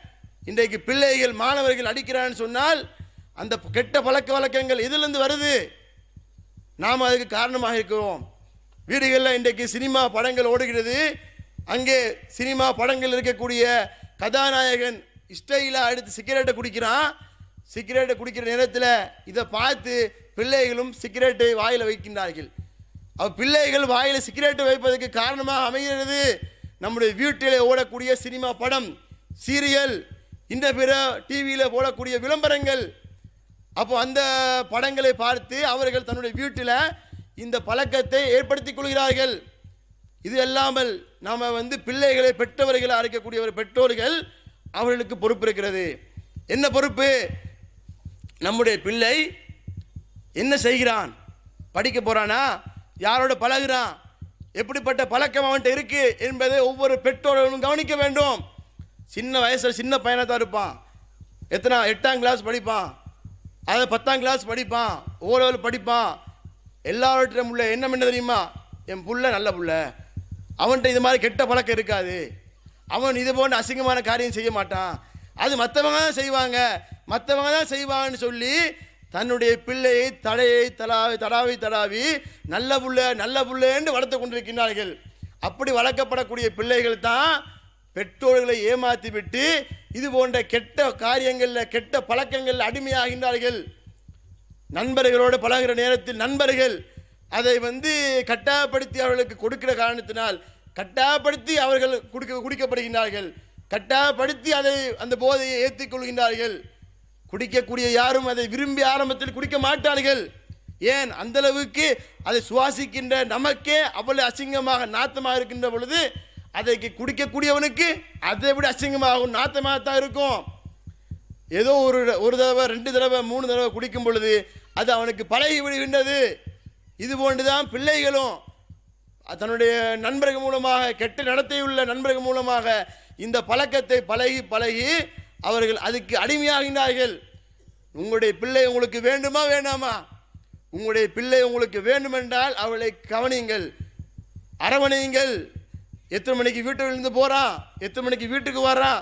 இன்றைக்கு பிள்ளைகள் மாணவர்கள் அடிக்கிறான்னு சொன்னால் அந்த கெட்ட பழக்க வழக்கங்கள் எதுலேருந்து வருது நாம் அதுக்கு காரணமாக இருக்கிறோம் வீடுகளில் இன்றைக்கு சினிமா படங்கள் ஓடுகிறது அங்கே சினிமா படங்கள் இருக்கக்கூடிய கதாநாயகன் இஷ்டையில் அடுத்து சிகரெட்டை குடிக்கிறான் சிகரெட்டை குடிக்கிற நேரத்தில் இதை பார்த்து பிள்ளைகளும் சிகரெட்டை வாயில் வைக்கின்றார்கள் அவ பிள்ளைகள் வாயில் சிகரெட்டை வைப்பதற்கு காரணமாக அமைகிறது நம்முடைய வீட்டில் ஓடக்கூடிய சினிமா படம் சீரியல் இந்த பிற டிவியில் போடக்கூடிய விளம்பரங்கள் அப்போ அந்த படங்களை பார்த்து அவர்கள் தன்னுடைய வீட்டில் இந்த பழக்கத்தை ஏற்படுத்தி கொள்கிறார்கள் இது இல்லாமல் நாம் வந்து பிள்ளைகளை பெற்றவர்களாக இருக்கக்கூடிய ஒரு பெற்றோர்கள் அவர்களுக்கு பொறுப்பு இருக்கிறது என்ன பொறுப்பு நம்முடைய பிள்ளை என்ன செய்கிறான் படிக்க போகிறானா யாரோட பழகிறான் எப்படிப்பட்ட பழக்கம் அவன்கிட்ட இருக்குது என்பதை ஒவ்வொரு பெற்றோர்களும் கவனிக்க வேண்டும் சின்ன வயசில் சின்ன பையனாக தான் இருப்பான் எத்தனா எட்டாம் கிளாஸ் படிப்பான் அதை பத்தாம் கிளாஸ் படிப்பான் ஓ லெவல் படிப்பான் எல்லார்ட்டும் உள்ள என்ன பண்ண தெரியுமா என் புள்ள நல்ல புள்ள அவன்கிட்ட இது மாதிரி கெட்ட பழக்கம் இருக்காது அவன் இது போன்ற அசிங்கமான காரியம் செய்ய மாட்டான் அது மற்றவங்க தான் செய்வாங்க மற்றவங்க தான் செய்வான்னு சொல்லி தன்னுடைய பிள்ளையை தடையை தடாவி தடாவி தடாவி நல்ல புள்ள நல்ல புள்ளேன்னு வளர்த்து கொண்டிருக்கின்றார்கள் அப்படி வளர்க்கப்படக்கூடிய பிள்ளைகள் தான் பெற்றோர்களை ஏமாற்றிவிட்டு இது போன்ற கெட்ட காரியங்களில் கெட்ட பழக்கங்கள் அடிமையாகின்றார்கள் நண்பர்களோடு பழகிற நேரத்தில் நண்பர்கள் அதை வந்து கட்டாயப்படுத்தி அவர்களுக்கு கொடுக்கிற காரணத்தினால் கட்டாயப்படுத்தி அவர்கள் குடிக்க குடிக்கப்படுகின்றார்கள் கட்டாயப்படுத்தி அதை அந்த போதையை ஏற்றிக் கொள்கின்றார்கள் குடிக்கக்கூடிய யாரும் அதை விரும்பி ஆரம்பத்தில் குடிக்க மாட்டார்கள் ஏன் அந்தளவுக்கு அதை சுவாசிக்கின்ற நமக்கே அவ்வளவு அசிங்கமாக நாத்தமாக இருக்கின்ற பொழுது அதைக்கு குடிக்கக்கூடியவனுக்கு அதை விட அசிங்கமாகும் நாத்தமாக தான் இருக்கும் ஏதோ ஒரு ஒரு தடவை ரெண்டு தடவை மூணு தடவை குடிக்கும் பொழுது அது அவனுக்கு பழகி விடுகின்றது இது போன்றுதான் பிள்ளைகளும் தன்னுடைய நண்பர்கள் மூலமாக கெட்ட நடத்தையுள்ள நண்பர்கள் மூலமாக இந்த பழக்கத்தை பழகி பழகி அவர்கள் அதுக்கு அடிமையாகின்றார்கள் உங்களுடைய பிள்ளை உங்களுக்கு வேண்டுமா வேண்டாமா உங்களுடைய பிள்ளை உங்களுக்கு வேண்டுமென்றால் அவளை கவனியுங்கள் அரவணையுங்கள் எத்தனை மணிக்கு இருந்து போகிறான் எத்தனை மணிக்கு வீட்டுக்கு வர்றான்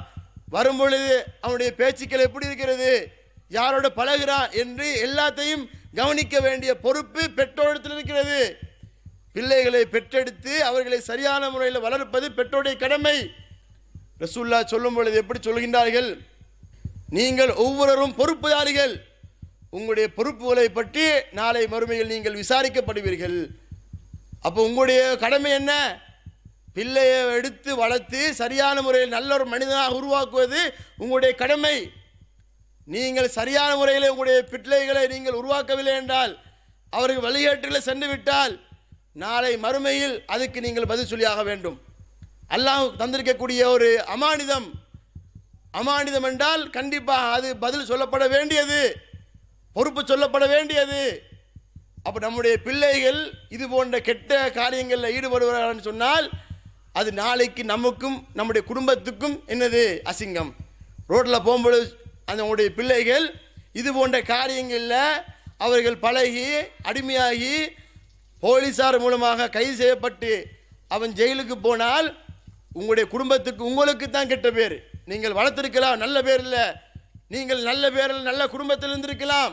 வரும்பொழுது அவனுடைய பேச்சுக்கள் எப்படி இருக்கிறது யாரோட பழகிறான் என்று எல்லாத்தையும் கவனிக்க வேண்டிய பொறுப்பு பெற்றோரிடத்தில் இருக்கிறது பிள்ளைகளை பெற்றெடுத்து அவர்களை சரியான முறையில் வளர்ப்பது பெற்றோருடைய கடமை ரசூல்லா சொல்லும் பொழுது எப்படி சொல்கின்றார்கள் நீங்கள் ஒவ்வொருவரும் பொறுப்புதாரிகள் உங்களுடைய பொறுப்புகளை பற்றி நாளை மறுமையில் நீங்கள் விசாரிக்கப்படுவீர்கள் அப்போ உங்களுடைய கடமை என்ன பிள்ளையை எடுத்து வளர்த்து சரியான முறையில் நல்ல ஒரு மனிதனாக உருவாக்குவது உங்களுடைய கடமை நீங்கள் சரியான முறையில் உங்களுடைய பிள்ளைகளை நீங்கள் உருவாக்கவில்லை என்றால் அவருக்கு வழிகேட்டில் சென்று விட்டால் நாளை மறுமையில் அதுக்கு நீங்கள் பதில் சொல்லியாக வேண்டும் அல்லாஹ் தந்திருக்கக்கூடிய ஒரு அமானிதம் அமானிதம் என்றால் கண்டிப்பாக அது பதில் சொல்லப்பட வேண்டியது பொறுப்பு சொல்லப்பட வேண்டியது அப்போ நம்முடைய பிள்ளைகள் இது போன்ற கெட்ட காரியங்களில் ஈடுபடுவார்கள் சொன்னால் அது நாளைக்கு நமக்கும் நம்முடைய குடும்பத்துக்கும் என்னது அசிங்கம் ரோட்டில் போகும்பொழுது அந்த உங்களுடைய பிள்ளைகள் இது போன்ற காரியங்களில் அவர்கள் பழகி அடிமையாகி போலீஸார் மூலமாக கைது செய்யப்பட்டு அவன் ஜெயிலுக்கு போனால் உங்களுடைய குடும்பத்துக்கு உங்களுக்கு தான் கெட்ட பேர் நீங்கள் வளர்த்துருக்கலாம் நல்ல பேர் இல்லை நீங்கள் நல்ல பேரில் நல்ல குடும்பத்தில் இருந்திருக்கலாம்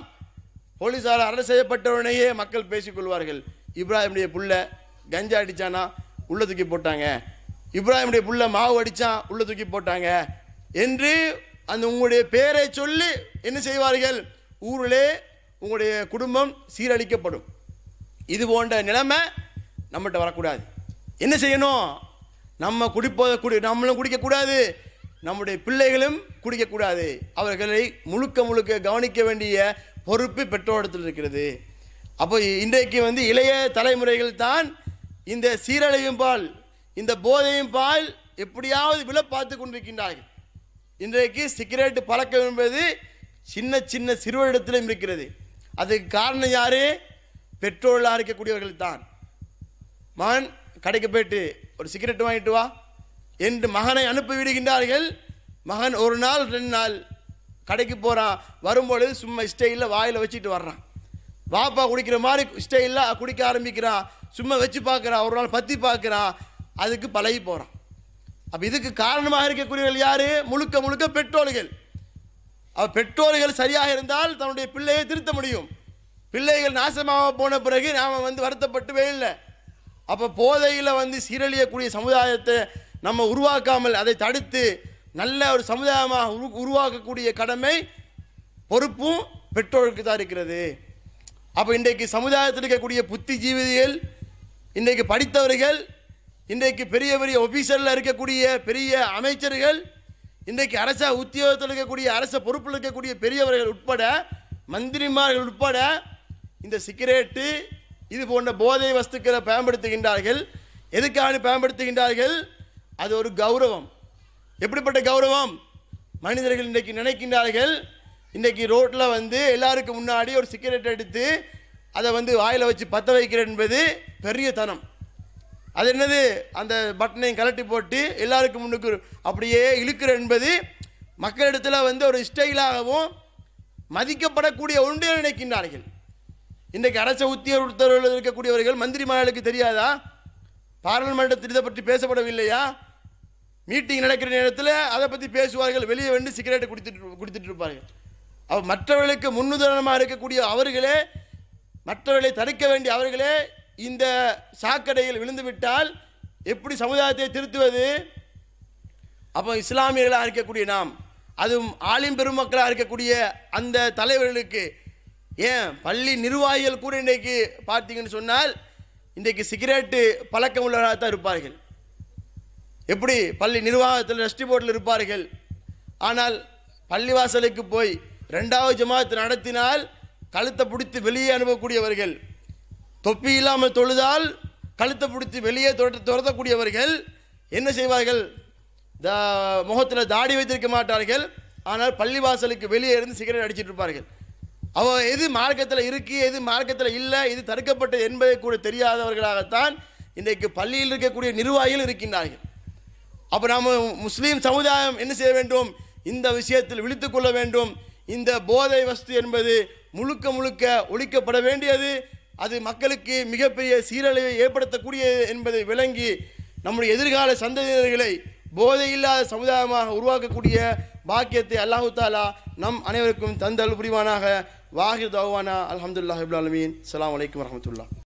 போலீஸார் அரசு செய்யப்பட்டவுடனேயே மக்கள் பேசிக்கொள்வார்கள் இப்ராஹிமுடைய புள்ள கஞ்சா அடித்தானா உள்ள தூக்கி போட்டாங்க இப்ராஹிமுடைய புள்ள மாவு அடித்தான் உள்ள தூக்கி போட்டாங்க என்று அந்த உங்களுடைய பேரை சொல்லி என்ன செய்வார்கள் ஊரிலே உங்களுடைய குடும்பம் சீரழிக்கப்படும் இது போன்ற நிலைமை நம்மகிட்ட வரக்கூடாது என்ன செய்யணும் நம்ம குடிப்போ குடி நம்மளும் குடிக்கக்கூடாது நம்முடைய பிள்ளைகளும் குடிக்கக்கூடாது அவர்களை முழுக்க முழுக்க கவனிக்க வேண்டிய பொறுப்பு பெற்றோடத்தில் இருக்கிறது அப்போ இன்றைக்கு வந்து இளைய தலைமுறைகள் தான் இந்த சீரழையும் பால் இந்த போதையும் பால் எப்படியாவது விழ பார்த்து கொண்டிருக்கின்றார்கள் இன்றைக்கு சிகரெட் பழக்கம் என்பது சின்ன சின்ன சிறுவரிடத்திலும் இருக்கிறது அதுக்கு காரணம் யாரு பெட்ரோலாக இருக்கக்கூடியவர்கள் தான் மகன் கடைக்கு போயிட்டு ஒரு சிகரெட் வாங்கிட்டு வா என்று மகனை அனுப்பி விடுகின்றார்கள் மகன் ஒரு நாள் ரெண்டு நாள் கடைக்கு போகிறான் வரும்பொழுது சும்மா ஸ்டைலில் வாயில் வச்சுட்டு வர்றான் வாப்பா குடிக்கிற மாதிரி ஸ்டைலில் குடிக்க ஆரம்பிக்கிறான் சும்மா வச்சு பார்க்குறான் ஒரு நாள் பற்றி பார்க்குறான் அதுக்கு பழகி போகிறான் அப்போ இதுக்கு காரணமாக இருக்கக்கூடியவர்கள் யார் முழுக்க முழுக்க பெற்றோர்கள் அவள் பெற்றோர்கள் சரியாக இருந்தால் தன்னுடைய பிள்ளையை திருத்த முடியும் பிள்ளைகள் நாசமாக போன பிறகு நாம் வந்து வருத்தப்பட்டுவே இல்லை அப்போ போதையில் வந்து சீரழியக்கூடிய சமுதாயத்தை நம்ம உருவாக்காமல் அதை தடுத்து நல்ல ஒரு சமுதாயமாக உரு உருவாக்கக்கூடிய கடமை பொறுப்பும் பெற்றோருக்கு தான் இருக்கிறது அப்போ இன்றைக்கு சமுதாயத்தில் இருக்கக்கூடிய புத்திஜீவிகள் இன்றைக்கு படித்தவர்கள் இன்றைக்கு பெரிய பெரிய ஒஃபீஸரில் இருக்கக்கூடிய பெரிய அமைச்சர்கள் இன்றைக்கு அரச உத்தியோகத்தில் இருக்கக்கூடிய அரச பொறுப்பில் இருக்கக்கூடிய பெரியவர்கள் உட்பட மந்திரிமார்கள் உட்பட இந்த சிகரெட்டு இது போன்ற போதை வஸ்துக்களை பயன்படுத்துகின்றார்கள் எதுக்காக பயன்படுத்துகின்றார்கள் அது ஒரு கௌரவம் எப்படிப்பட்ட கௌரவம் மனிதர்கள் இன்றைக்கு நினைக்கின்றார்கள் இன்றைக்கு ரோட்டில் வந்து எல்லாருக்கும் முன்னாடி ஒரு சிகரெட் எடுத்து அதை வந்து வாயில் வச்சு பற்ற வைக்கிற என்பது பெரிய தனம் அது என்னது அந்த பட்டனையும் கலட்டி போட்டு எல்லாருக்கும் முன்னுக்கு அப்படியே இழுக்கிற என்பது மக்களிடத்தில் வந்து ஒரு ஸ்டைலாகவும் மதிக்கப்படக்கூடிய ஒன்று நினைக்கின்றார்கள் இன்றைக்கு அரச உத்தியோகத்தர்கள் இருக்கக்கூடியவர்கள் மந்திரி மகளுக்கு தெரியாதா பாராளுமன்றத்தில் இதை பற்றி பேசப்படவில்லையா மீட்டிங் நடக்கிற நேரத்தில் அதை பற்றி பேசுவார்கள் வெளியே வந்து சிகரெட்டை குடித்துட்டு குடித்துட்டு இருப்பார்கள் அவர் மற்றவர்களுக்கு முன்னுதாரணமாக இருக்கக்கூடிய அவர்களே மற்றவர்களை தடுக்க வேண்டிய அவர்களே இந்த சாக்கடையில் விழுந்துவிட்டால் எப்படி சமுதாயத்தை திருத்துவது அப்போ இஸ்லாமியர்களாக இருக்கக்கூடிய நாம் அதுவும் ஆலிம் பெருமக்களாக இருக்கக்கூடிய அந்த தலைவர்களுக்கு ஏன் பள்ளி நிர்வாகிகள் கூட இன்றைக்கு பார்த்தீங்கன்னு சொன்னால் இன்றைக்கு சிகரெட்டு பழக்கம் உள்ளவராக தான் இருப்பார்கள் எப்படி பள்ளி நிர்வாகத்தில் ரஷ்டி போர்டில் இருப்பார்கள் ஆனால் பள்ளிவாசலுக்கு போய் ரெண்டாவது ஜமாத்து நடத்தினால் கழுத்தை பிடித்து வெளியே அனுப்பக்கூடியவர்கள் தொப்பி இல்லாமல் தொழுதால் கழுத்தை பிடித்து வெளியே துரத்தக்கூடியவர்கள் என்ன செய்வார்கள் த முகத்தில் தாடி வைத்திருக்க மாட்டார்கள் ஆனால் பள்ளிவாசலுக்கு வெளியே இருந்து சிகரெட் அடிச்சிட்டு இருப்பார்கள் அவ எது மார்க்கத்தில் இருக்கு எது மார்க்கத்தில் இல்லை இது தடுக்கப்பட்டது என்பதை கூட தெரியாதவர்களாகத்தான் இன்றைக்கு பள்ளியில் இருக்கக்கூடிய நிர்வாகிகள் இருக்கின்றார்கள் அப்போ நாம் முஸ்லீம் சமுதாயம் என்ன செய்ய வேண்டும் இந்த விஷயத்தில் விழித்து கொள்ள வேண்டும் இந்த போதை வஸ்து என்பது முழுக்க முழுக்க ஒழிக்கப்பட வேண்டியது அது மக்களுக்கு மிகப்பெரிய சீரழிவை ஏற்படுத்தக்கூடியது என்பதை விளங்கி நம்முடைய எதிர்கால சந்ததியினர்களை போதையில்லாத சமுதாயமாக உருவாக்கக்கூடிய பாக்கியத்தை அல்லாஹு தாலா நம் அனைவருக்கும் தந்தல் புரிவானாக வாஹிர் தவானா அலமதுல்லாஹிபுல் அலமீன் அலாம் வலைக்கம் வரமத்துல்லா